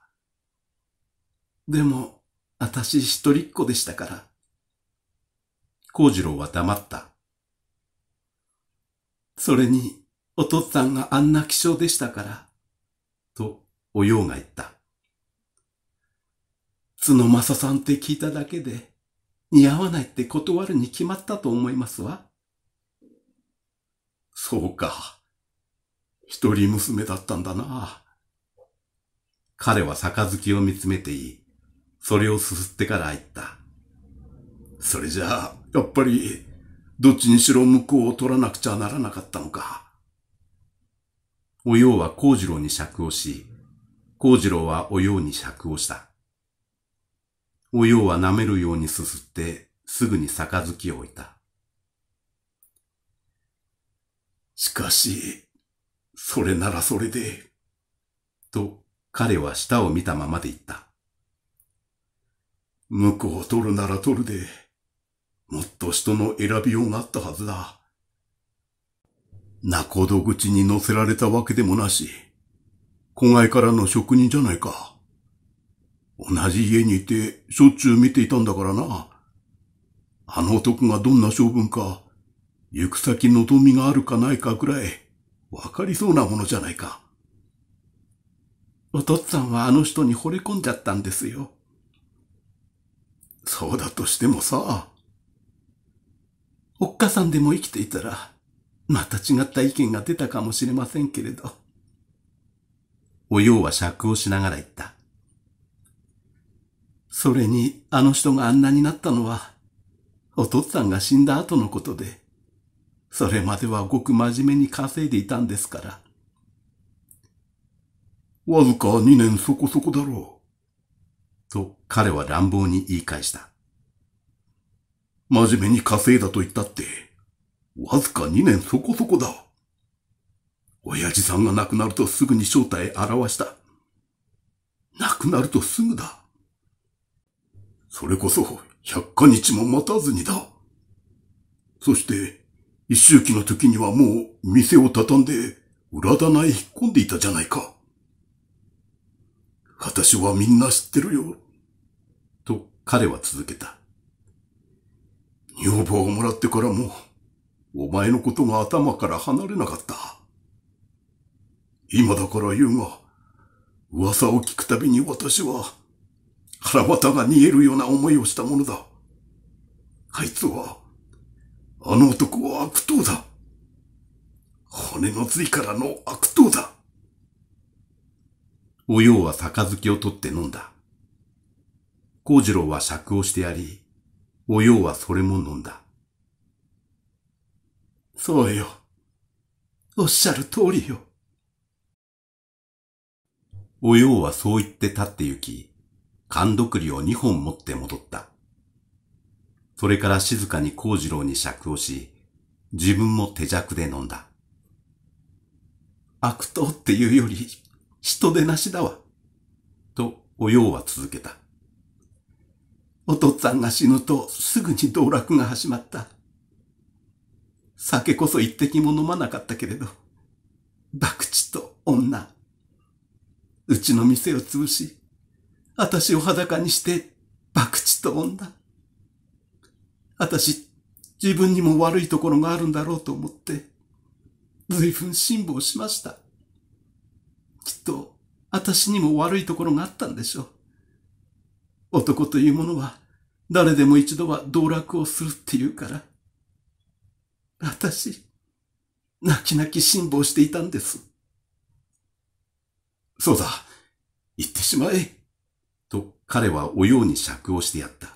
でも、あたし一人っ子でしたから。幸次郎は黙った。それに、お父っつぁんがあんな気性でしたから、とおようが言った。角正さんって聞いただけで、似合わないって断るに決まったと思いますわ。そうか。一人娘だったんだな。彼は杯を見つめていい。それをすすってから言った。それじゃあ、やっぱり、どっちにしろ向こうを取らなくちゃならなかったのか。おようは幸次郎に釈をし、幸次郎はおように釈をした。おようは舐めるようにすすって、すぐにきを置いた。しかし、それならそれで、と彼は舌を見たままで言った。向こうを取るなら取るで、もっと人の選びようがあったはずだ。仲戸口に乗せられたわけでもなし、子外からの職人じゃないか。同じ家にいてしょっちゅう見ていたんだからな。あの男がどんな性分か、行く先望みがあるかないかくらい、わかりそうなものじゃないか。お父っつぁんはあの人に惚れ込んじゃったんですよ。そうだとしてもさ、おっかさんでも生きていたら、また違った意見が出たかもしれませんけれど。おようは尺をしながら言った。それに、あの人があんなになったのは、お父さんが死んだ後のことで、それまではごく真面目に稼いでいたんですから。わずか2年そこそこだろう。と彼は乱暴に言い返した。真面目に稼いだと言ったって、わずか2年そこそこだ。親父さんが亡くなるとすぐに正体表した。亡くなるとすぐだ。それこそ、百科日も待たずにだ。そして、一周期の時にはもう店を畳んで、裏棚へ引っ込んでいたじゃないか。私はみんな知ってるよ。と彼は続けた。女房をもらってからも、お前のことが頭から離れなかった。今だから言うが、噂を聞くたびに私は、腹股が逃げるような思いをしたものだ。あいつは、あの男は悪党だ。骨の髄からの悪党だ。おようは杯を取って飲んだ。幸次郎は酌をしてやり、おようはそれも飲んだ。そうよ。おっしゃる通りよ。おようはそう言って立って行き、勘どくりを二本持って戻った。それから静かに幸次郎に酌をし、自分も手酌で飲んだ。悪党っていうより、人でなしだわ。と、おようは続けた。お父っつぁんが死ぬとすぐに道楽が始まった。酒こそ一滴も飲まなかったけれど、博打と女。うちの店を潰し、私を裸にして、博打と女。私、自分にも悪いところがあるんだろうと思って、随分辛抱しました。きっと、私にも悪いところがあったんでしょう。男というものは、誰でも一度は道楽をするっていうから。私、泣き泣き辛抱していたんです。そうだ、行ってしまえ。と彼はおように釈をしてやった。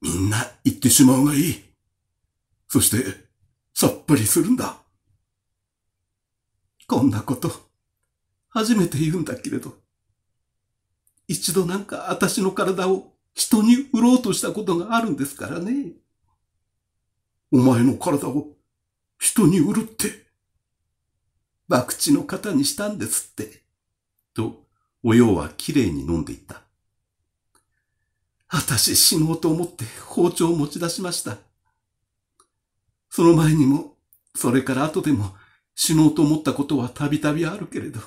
みんな行ってしまうがいい。そして、さっぱりするんだ。こんなこと、初めて言うんだけれど、一度なんか私の体を人に売ろうとしたことがあるんですからね。お前の体を人に売るって。博打の方にしたんですって。と、おようは綺麗に飲んでいった。私死のうと思って包丁を持ち出しました。その前にも、それから後でも死のうと思ったことはたびたびあるけれど、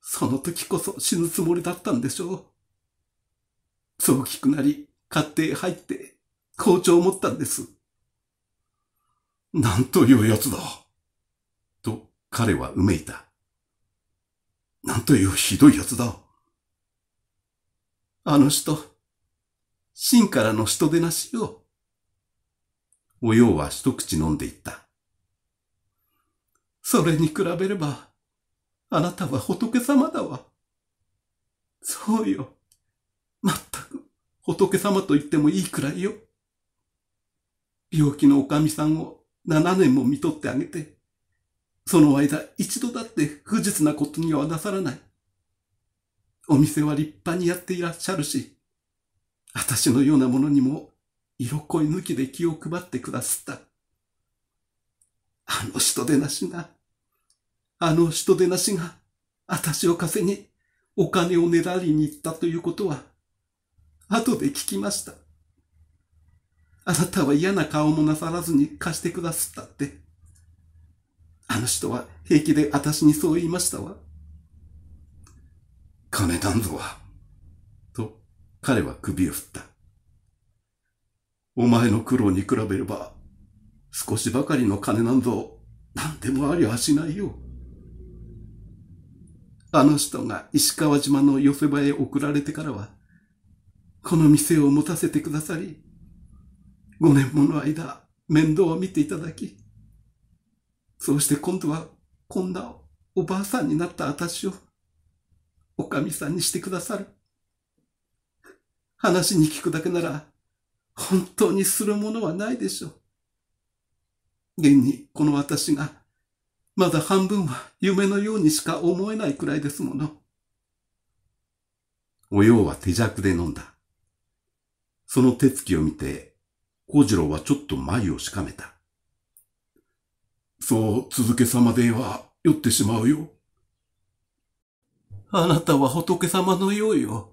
その時こそ死ぬつもりだったんでしょう。そうきくなり、勝手へ入って包丁を持ったんです。なんというやつだ。と彼はうめいた。なんというひどいやつだ。あの人、真からの人でなしよ。おようは一口飲んでいった。それに比べれば、あなたは仏様だわ。そうよ。まったく、仏様と言ってもいいくらいよ。病気のおかみさんを7年も見とってあげて、その間一度だって不実なことにはなさらない。お店は立派にやっていらっしゃるし、私のようなものにも色恋抜きで気を配ってくだすった。あの人でなしが、あの人でなしが、私を稼にお金をねだりに行ったということは、後で聞きました。あなたは嫌な顔もなさらずに貸してくだすったって。あの人は平気で私にそう言いましたわ。金なんぞは。と、彼は首を振った。お前の苦労に比べれば、少しばかりの金なんぞ、何でもありはしないよ。あの人が石川島の寄せ場へ送られてからは、この店を持たせてくださり、5年もの間、面倒を見ていただき、そうして今度はこんなおばあさんになった私を、おかみさんにしてくださる。話に聞くだけなら、本当にするものはないでしょう。現にこの私が、まだ半分は夢のようにしか思えないくらいですもの。おようは手酌で飲んだ。その手つきを見て小次郎はちょっと眉をしかめた。そう続けさまでは酔ってしまうよ。あなたは仏様のようよ。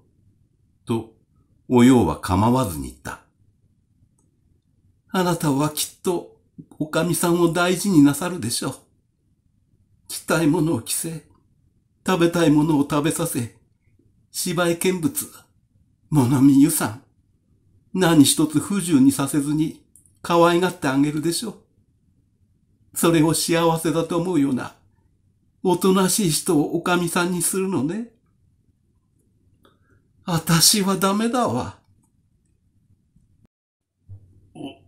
と、おようは構わずに言った。あなたはきっと、おかみさんを大事になさるでしょう。着たいものを着せ、食べたいものを食べさせ、芝居見物、物見湯さん、何一つ不自由にさせずに可愛がってあげるでしょう。それを幸せだと思うような、おとなしい人をおかみさんにするのね。あたしはダメだわ。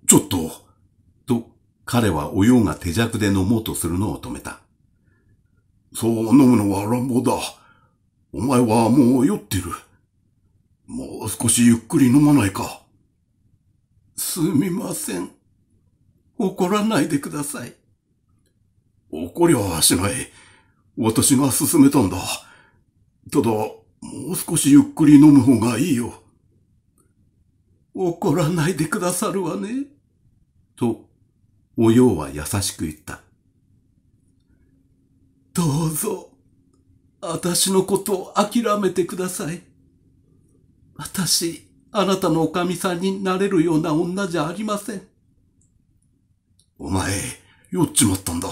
ちょっと、と彼はおようが手弱で飲もうとするのを止めた。そう飲むのは乱暴だ。お前はもう酔ってる。もう少しゆっくり飲まないか。すみません。怒らないでください。怒りはしない。私が勧めたんだ。ただ、もう少しゆっくり飲む方がいいよ。怒らないでくださるわね。と、おようは優しく言った。どうぞ、私のことを諦めてください。私、あなたのおかみさんになれるような女じゃありません。お前、酔っちまったんだ。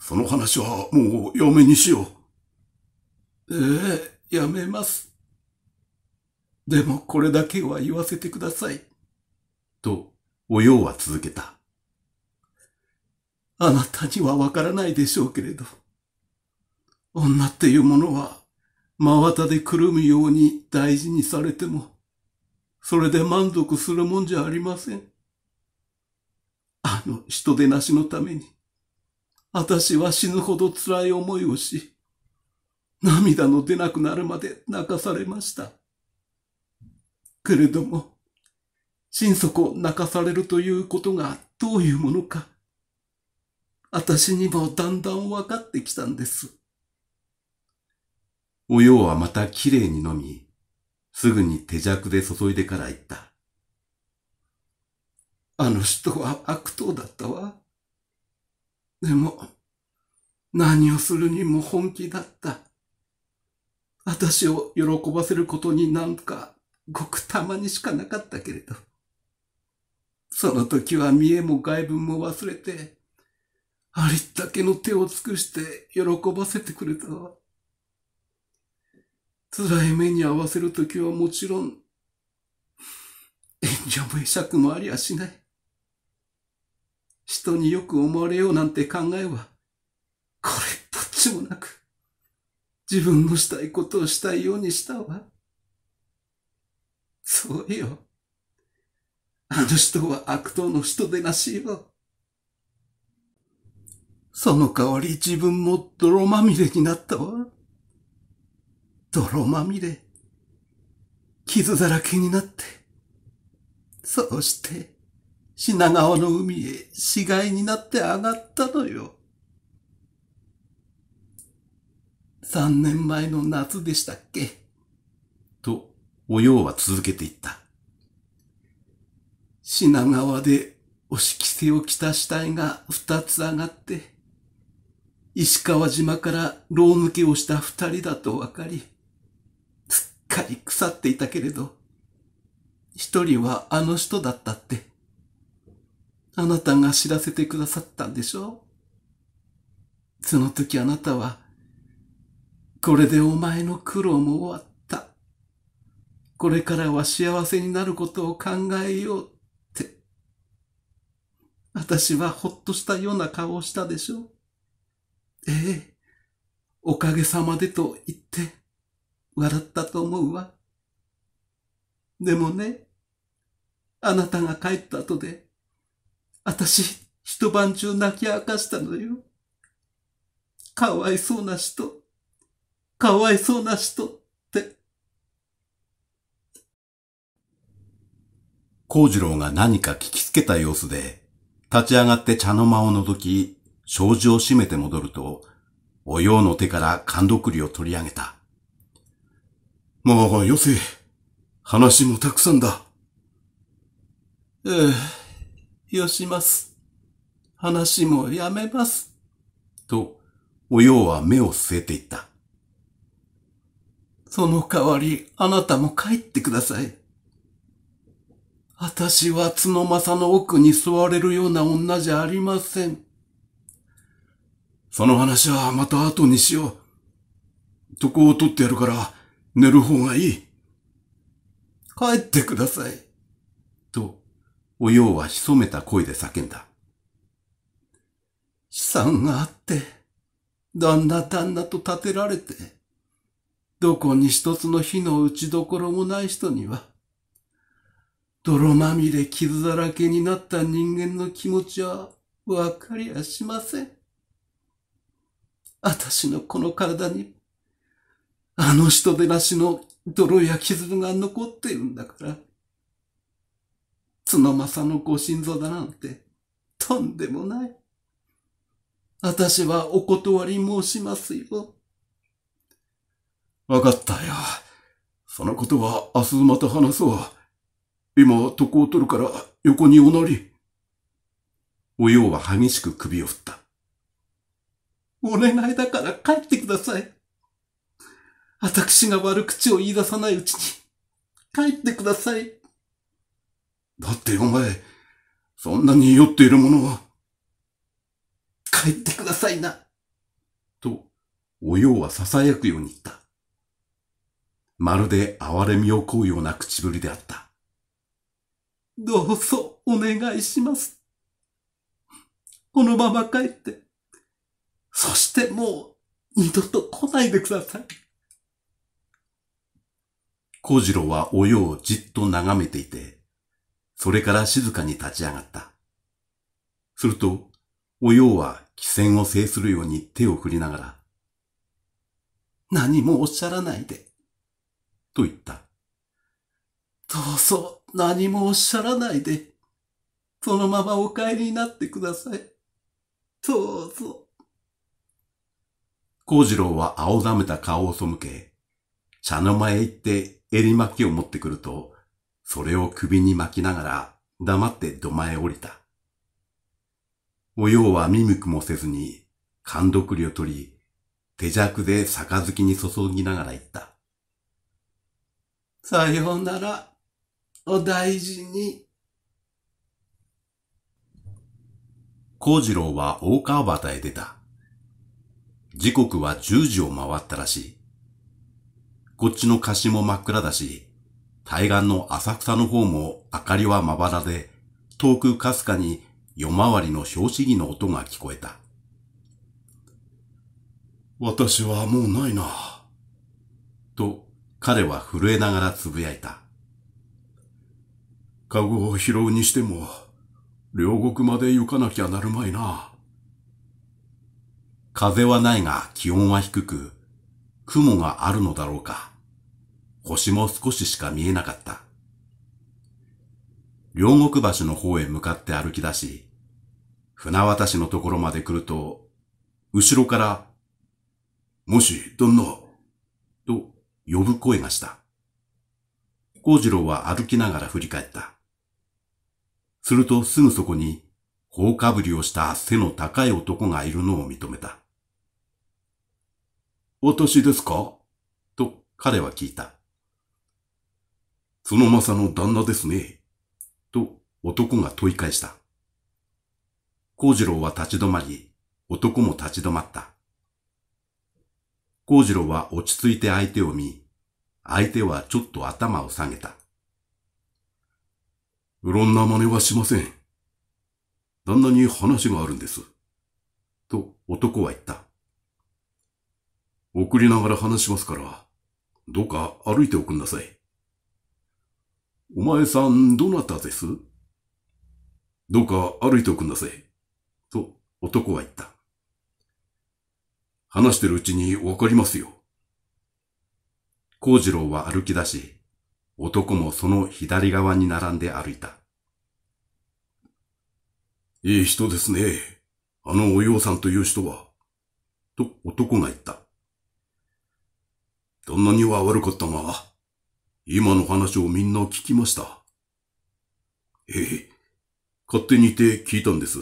その話はもうやめにしよう。ええー、やめます。でもこれだけは言わせてください。と、おようは続けた。あなたにはわからないでしょうけれど、女っていうものは、真綿でくるむように大事にされても、それで満足するもんじゃありません。あの人でなしのために、私は死ぬほど辛い思いをし、涙の出なくなるまで泣かされました。けれども、心底泣かされるということがどういうものか、私にもだんだんわかってきたんです。おようはまたきれいに飲み、すぐに手酌で注いでから言った。あの人は悪党だったわ。でも、何をするにも本気だった。私を喜ばせることになんか、ごくたまにしかなかったけれど。その時は見栄も外文も忘れて、ありったけの手を尽くして喜ばせてくれたわ。辛い目に合わせるときはもちろん、遠慮も会釈もありゃしない。人によく思われようなんて考えは、これっぽっちもなく、自分のしたいことをしたいようにしたわ。そうよ。あの人は悪党の人でなしよ。その代わり自分も泥まみれになったわ。泥まみれ、傷だらけになって、そうして、品川の海へ死骸になって上がったのよ。三年前の夏でしたっけと、おようは続けていった。品川でおきせを着た死体が二つ上がって、石川島から牢抜けをした二人だとわかり、かり腐っていたけれど、一人はあの人だったって、あなたが知らせてくださったんでしょうその時あなたは、これでお前の苦労も終わった。これからは幸せになることを考えようって。私はほっとしたような顔をしたでしょうええ、おかげさまでと言って。笑ったと思うわ。でもね、あなたが帰った後で、私、一晩中泣き明かしたのよ。かわいそうな人、かわいそうな人って。幸次郎が何か聞きつけた様子で、立ち上がって茶の間を覗き、障子を閉めて戻ると、おようの手から感毒りを取り上げた。マはよせ。話もたくさんだ。ええ、よします。話もやめます。と、おようは目を据えていった。その代わり、あなたも帰ってください。私は角正の奥に座れるような女じゃありません。その話はまた後にしよう。とこを取ってやるから、寝る方がいい。帰ってください。と、おようは潜めた声で叫んだ。資産があって、旦那旦那と建てられて、どこに一つの火の打ちどころもない人には、泥まみれ傷だらけになった人間の気持ちはわかりやしません。私のこの体にあの人でなしの泥や傷が残ってるんだから。角正のご心臓だなんて、とんでもない。私はお断り申しますよ。わかったよ。そのことは明日また話そう。今、床を取るから横におなり。おようは激しく首を振った。お願いだから帰ってください。私が悪口を言い出さないうちに、帰ってください。だってお前、そんなに酔っているものは、帰ってくださいな。と、おようは囁くように言った。まるで哀れみを請うような口ぶりであった。どうぞお願いします。このまま帰って、そしてもう二度と来ないでください。小次郎はおようをじっと眺めていて、それから静かに立ち上がった。すると、おようは気戦を制するように手を振りながら、何もおっしゃらないで、と言った。どうぞ何もおっしゃらないで、そのままお帰りになってください。どうぞ。幸次郎は青ざめた顔を背け、茶の前へ行って襟巻きを持ってくると、それを首に巻きながら黙って土間へ降りた。おようは見向くもせずに、勘毒りを取り、手弱で杯に注ぎながら言った。さようなら、お大事に。幸次郎は大川端へ出た。時刻は十時を回ったらしい。こっちの歌詞も真っ暗だし、対岸の浅草の方も明かりはまばらで、遠くかすかに夜回りの拍子木の音が聞こえた。私はもうないな。と彼は震えながらつぶやいた。カゴを拾うにしても、両国まで行かなきゃなるまいな。風はないが気温は低く、雲があるのだろうか。星も少ししか見えなかった。両国橋の方へ向かって歩き出し、船渡しのところまで来ると、後ろから、もし、どんな、と呼ぶ声がした。幸次郎は歩きながら振り返った。するとすぐそこに、放かぶりをした背の高い男がいるのを認めた。私ですかと彼は聞いた。角正の旦那ですね。と男が問い返した。幸次郎は立ち止まり、男も立ち止まった。幸次郎は落ち着いて相手を見、相手はちょっと頭を下げた。うろんな真似はしません。旦那に話があるんです。と男は言った。送りながら話しますから、どうか歩いておくんなさい。お前さん、どなたですどうか歩いておくんなさい。と、男は言った。話してるうちにわかりますよ。幸次郎は歩き出し、男もその左側に並んで歩いた。いい人ですね。あのお洋さんという人は。と男が言った。そんなには悪かったが、今の話をみんな聞きました。ええ、勝手にいて聞いたんです。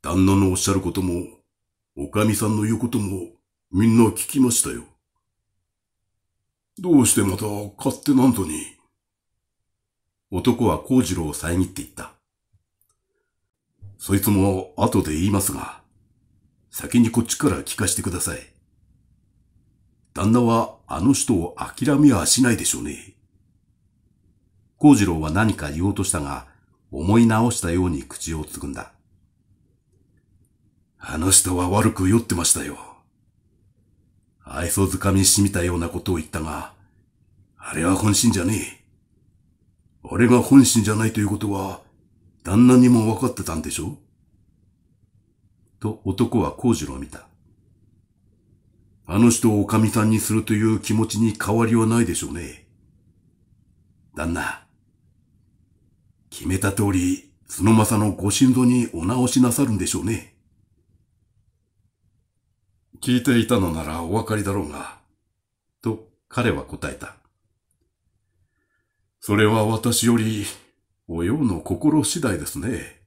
旦那のおっしゃることも、おかみさんの言うことも、みんな聞きましたよ。どうしてまた勝手なんとに。男は幸次郎を遮っていった。そいつも後で言いますが、先にこっちから聞かせてください。旦那はあの人を諦めはしないでしょうね。幸次郎は何か言おうとしたが、思い直したように口をつぐんだ。あの人は悪く酔ってましたよ。愛想づかみしみたようなことを言ったが、あれは本心じゃねえ。あれが本心じゃないということは、旦那にも分かってたんでしょと男は幸次郎を見た。あの人をおかみさんにするという気持ちに変わりはないでしょうね。旦那、決めた通り、そのまさのご心臓にお直しなさるんでしょうね。聞いていたのならお分かりだろうが、と彼は答えた。それは私より、おようの心次第ですね。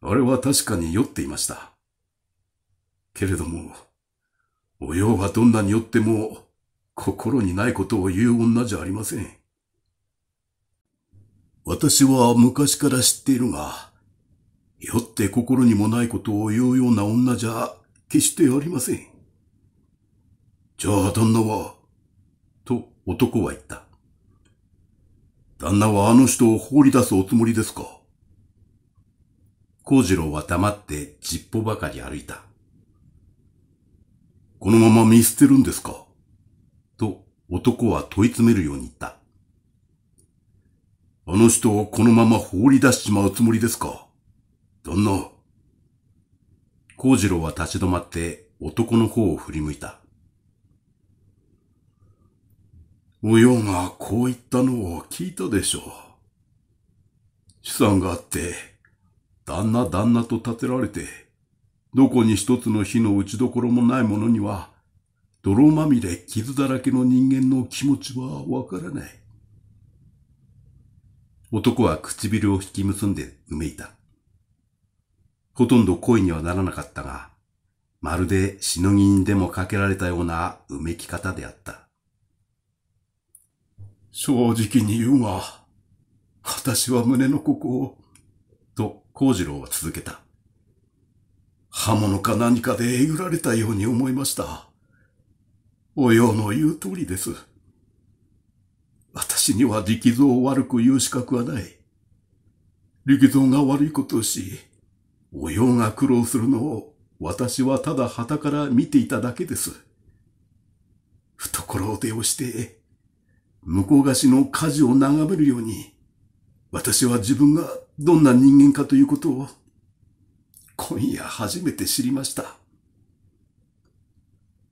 あれは確かに酔っていました。けれども、おようはどんなによっても、心にないことを言う女じゃありません。私は昔から知っているが、酔って心にもないことを言うような女じゃ決してありません。じゃあ旦那は、と男は言った。旦那はあの人を放り出すおつもりですか孔次郎は黙ってじっぽばかり歩いた。このまま見捨てるんですかと男は問い詰めるように言った。あの人をこのまま放り出しちまうつもりですか旦那。幸次郎は立ち止まって男の方を振り向いた。おようがこう言ったのを聞いたでしょう。資産があって、旦那旦那と立てられて、どこに一つの火の打ちどころもないものには、泥まみれ傷だらけの人間の気持ちはわからない。男は唇を引き結んでうめいた。ほとんど恋にはならなかったが、まるでしのぎにでもかけられたようなうめき方であった。正直に言うわ。私は胸のここを、と、幸次郎は続けた。刃物か何かでえぐられたように思いました。おようの言う通りです。私には力蔵を悪く言う資格はない。力蔵が悪いことをし、おようが苦労するのを私はただ旗から見ていただけです。懐を手をして、向こう貸しの火事を眺めるように、私は自分がどんな人間かということを今夜初めて知りました。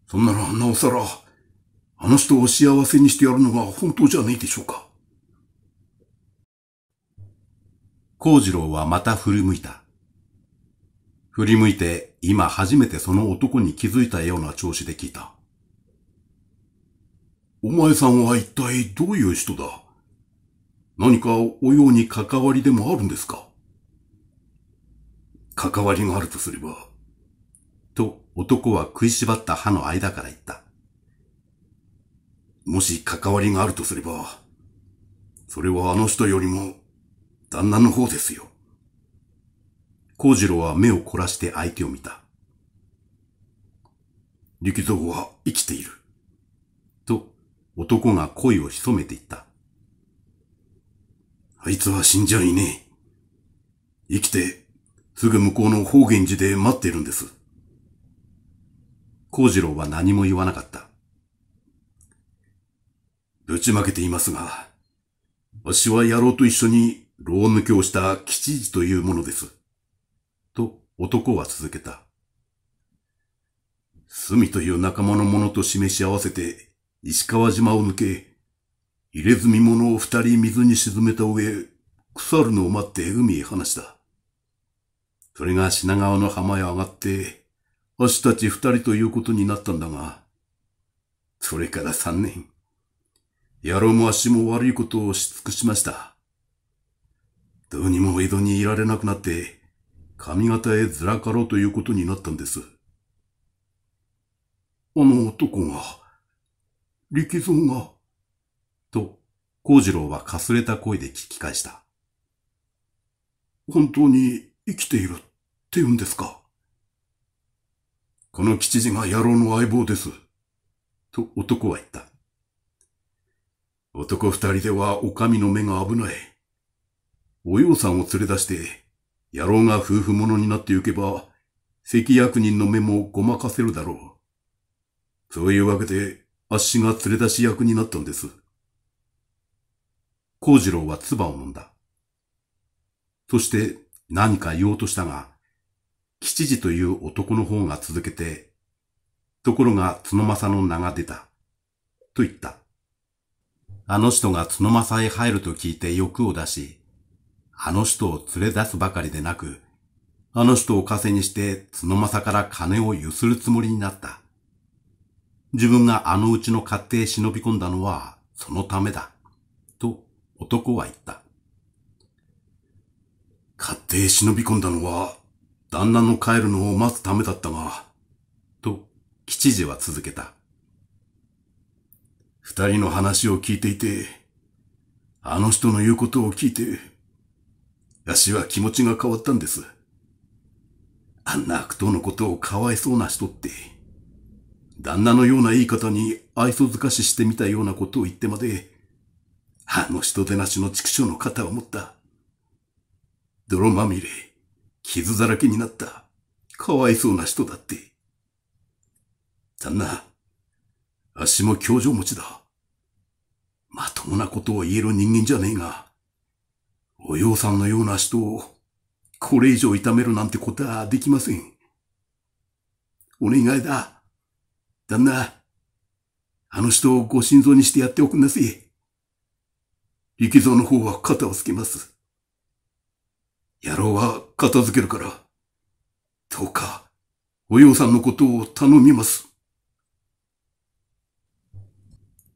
そんならなおさら、あの人を幸せにしてやるのが本当じゃないでしょうか。幸次郎はまた振り向いた。振り向いて今初めてその男に気づいたような調子で聞いた。お前さんは一体どういう人だ何かおように関わりでもあるんですか関わりがあるとすれば、と男は食いしばった歯の間から言った。もし関わりがあるとすれば、それはあの人よりも、旦那の方ですよ。幸次郎は目を凝らして相手を見た。力道は生きている。と、男が声を潜めていった。あいつは死んじゃいねえ。生きてすぐ向こうの方言寺で待っているんです。幸次郎は何も言わなかった。ぶちまけていますが、わしは野郎と一緒に牢抜けをした吉次というものです。と男は続けた。隅という仲間の者と示し合わせて石川島を抜け、入れ墨者を二人水に沈めた上、腐るのを待って海へ放した。それが品川の浜へ上がって、私たち二人ということになったんだが、それから三年、野郎も足も悪いことをし尽くしました。どうにも江戸にいられなくなって、上方へずらかろうということになったんです。あの男が、力蔵が、と、幸次郎はかすれた声で聞き返した。本当に生きているって言うんですかこの吉次が野郎の相棒です。と男は言った。男二人ではお上の目が危ない。お洋さんを連れ出して、野郎が夫婦者になってゆけば、関役人の目もごまかせるだろう。そういうわけで、あっしが連れ出し役になったんです。幸次郎は唾を飲んだ。そして、何か言おうとしたが、吉次という男の方が続けて、ところが角正の名が出た、と言った。あの人が角正へ入ると聞いて欲を出し、あの人を連れ出すばかりでなく、あの人を稼にして角正から金をゆするつもりになった。自分があのうちの家庭へ忍び込んだのはそのためだ、と男は言った。勝手へ忍び込んだのは、旦那の帰るのを待つためだったが、と、吉次は続けた。二人の話を聞いていて、あの人の言うことを聞いて、私は気持ちが変わったんです。あんな悪党のことをかわいそうな人って、旦那のような言い方に愛想づかししてみたようなことを言ってまで、あの人手なしの畜生の肩を持った泥まみれ、傷だらけになった、かわいそうな人だって。旦那、あっしも教場持ちだ。まともなことを言える人間じゃねえが、お洋さんのような人を、これ以上痛めるなんてことはできません。お願いだ。旦那、あの人をご心臓にしてやっておくんなせ。力蔵の方は肩をつけます。野郎は片付けるから、どうか、お洋さんのことを頼みます。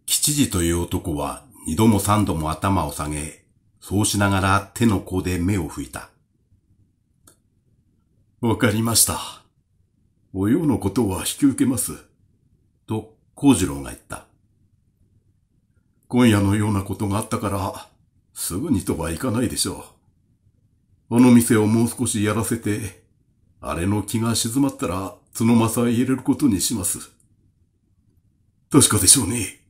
吉次という男は二度も三度も頭を下げ、そうしながら手の甲で目を拭いた。わかりました。おようのことは引き受けます。と、幸次郎が言った。今夜のようなことがあったから、すぐにとはいかないでしょう。あの店をもう少しやらせて、あれの気が静まったら、角正へ入れることにします。確かでしょうね。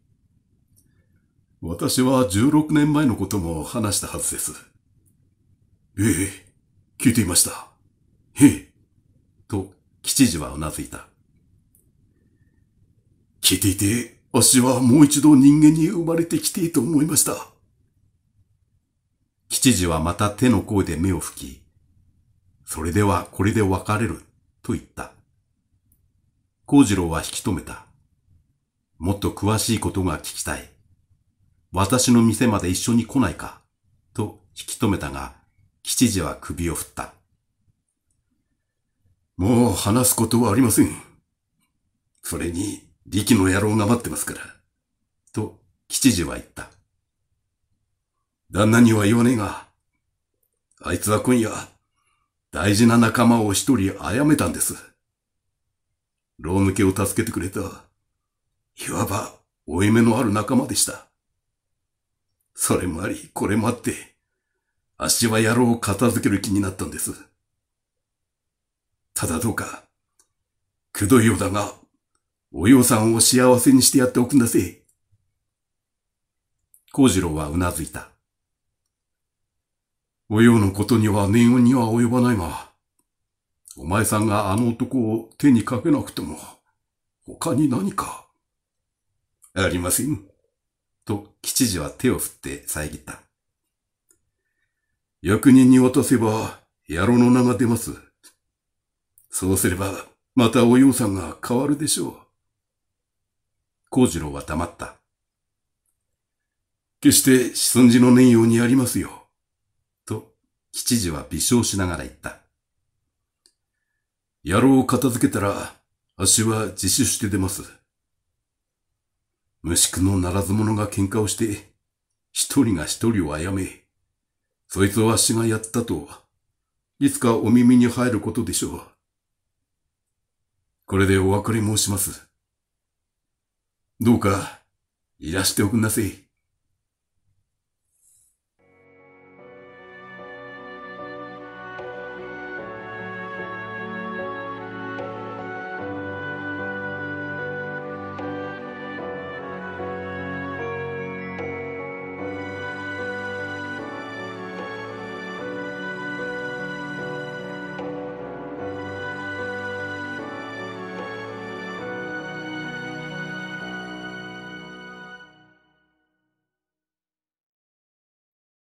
私は16年前のことも話したはずです。ええ、聞いていました。へえ、と、吉次はうなずいた。聞いていて、わしはもう一度人間に生まれてきていいと思いました。吉次はまた手の甲で目を拭き、それではこれで別れる、と言った。幸次郎は引き止めた。もっと詳しいことが聞きたい。私の店まで一緒に来ないか、と引き止めたが、吉次は首を振った。もう話すことはありません。それに、力の野郎が待ってますから、と吉次は言った。旦那には言わねえが、あいつは今夜、大事な仲間を一人殺めたんです。牢抜けを助けてくれた、いわば、負い目のある仲間でした。それもあり、これもあって、あっしは野郎を片付ける気になったんです。ただどうか、くどいようだが、おようさんを幸せにしてやっておくんだせ。幸次郎はうなずいた。おようのことには念音には及ばないが、お前さんがあの男を手にかけなくても、他に何か。ありません。と、吉次は手を振って遮った。役人に渡せば、野郎の名が出ます。そうすれば、またおようさんが変わるでしょう。幸次郎は黙った。決して、すんじの念用にありますよ。吉次は微笑しながら言った。野郎を片付けたら、足は自首して出ます。無宿のならず者が喧嘩をして、一人が一人を殺め、そいつを足がやったと、いつかお耳に入ることでしょう。これでお別れ申します。どうか、いらしておくんなせい。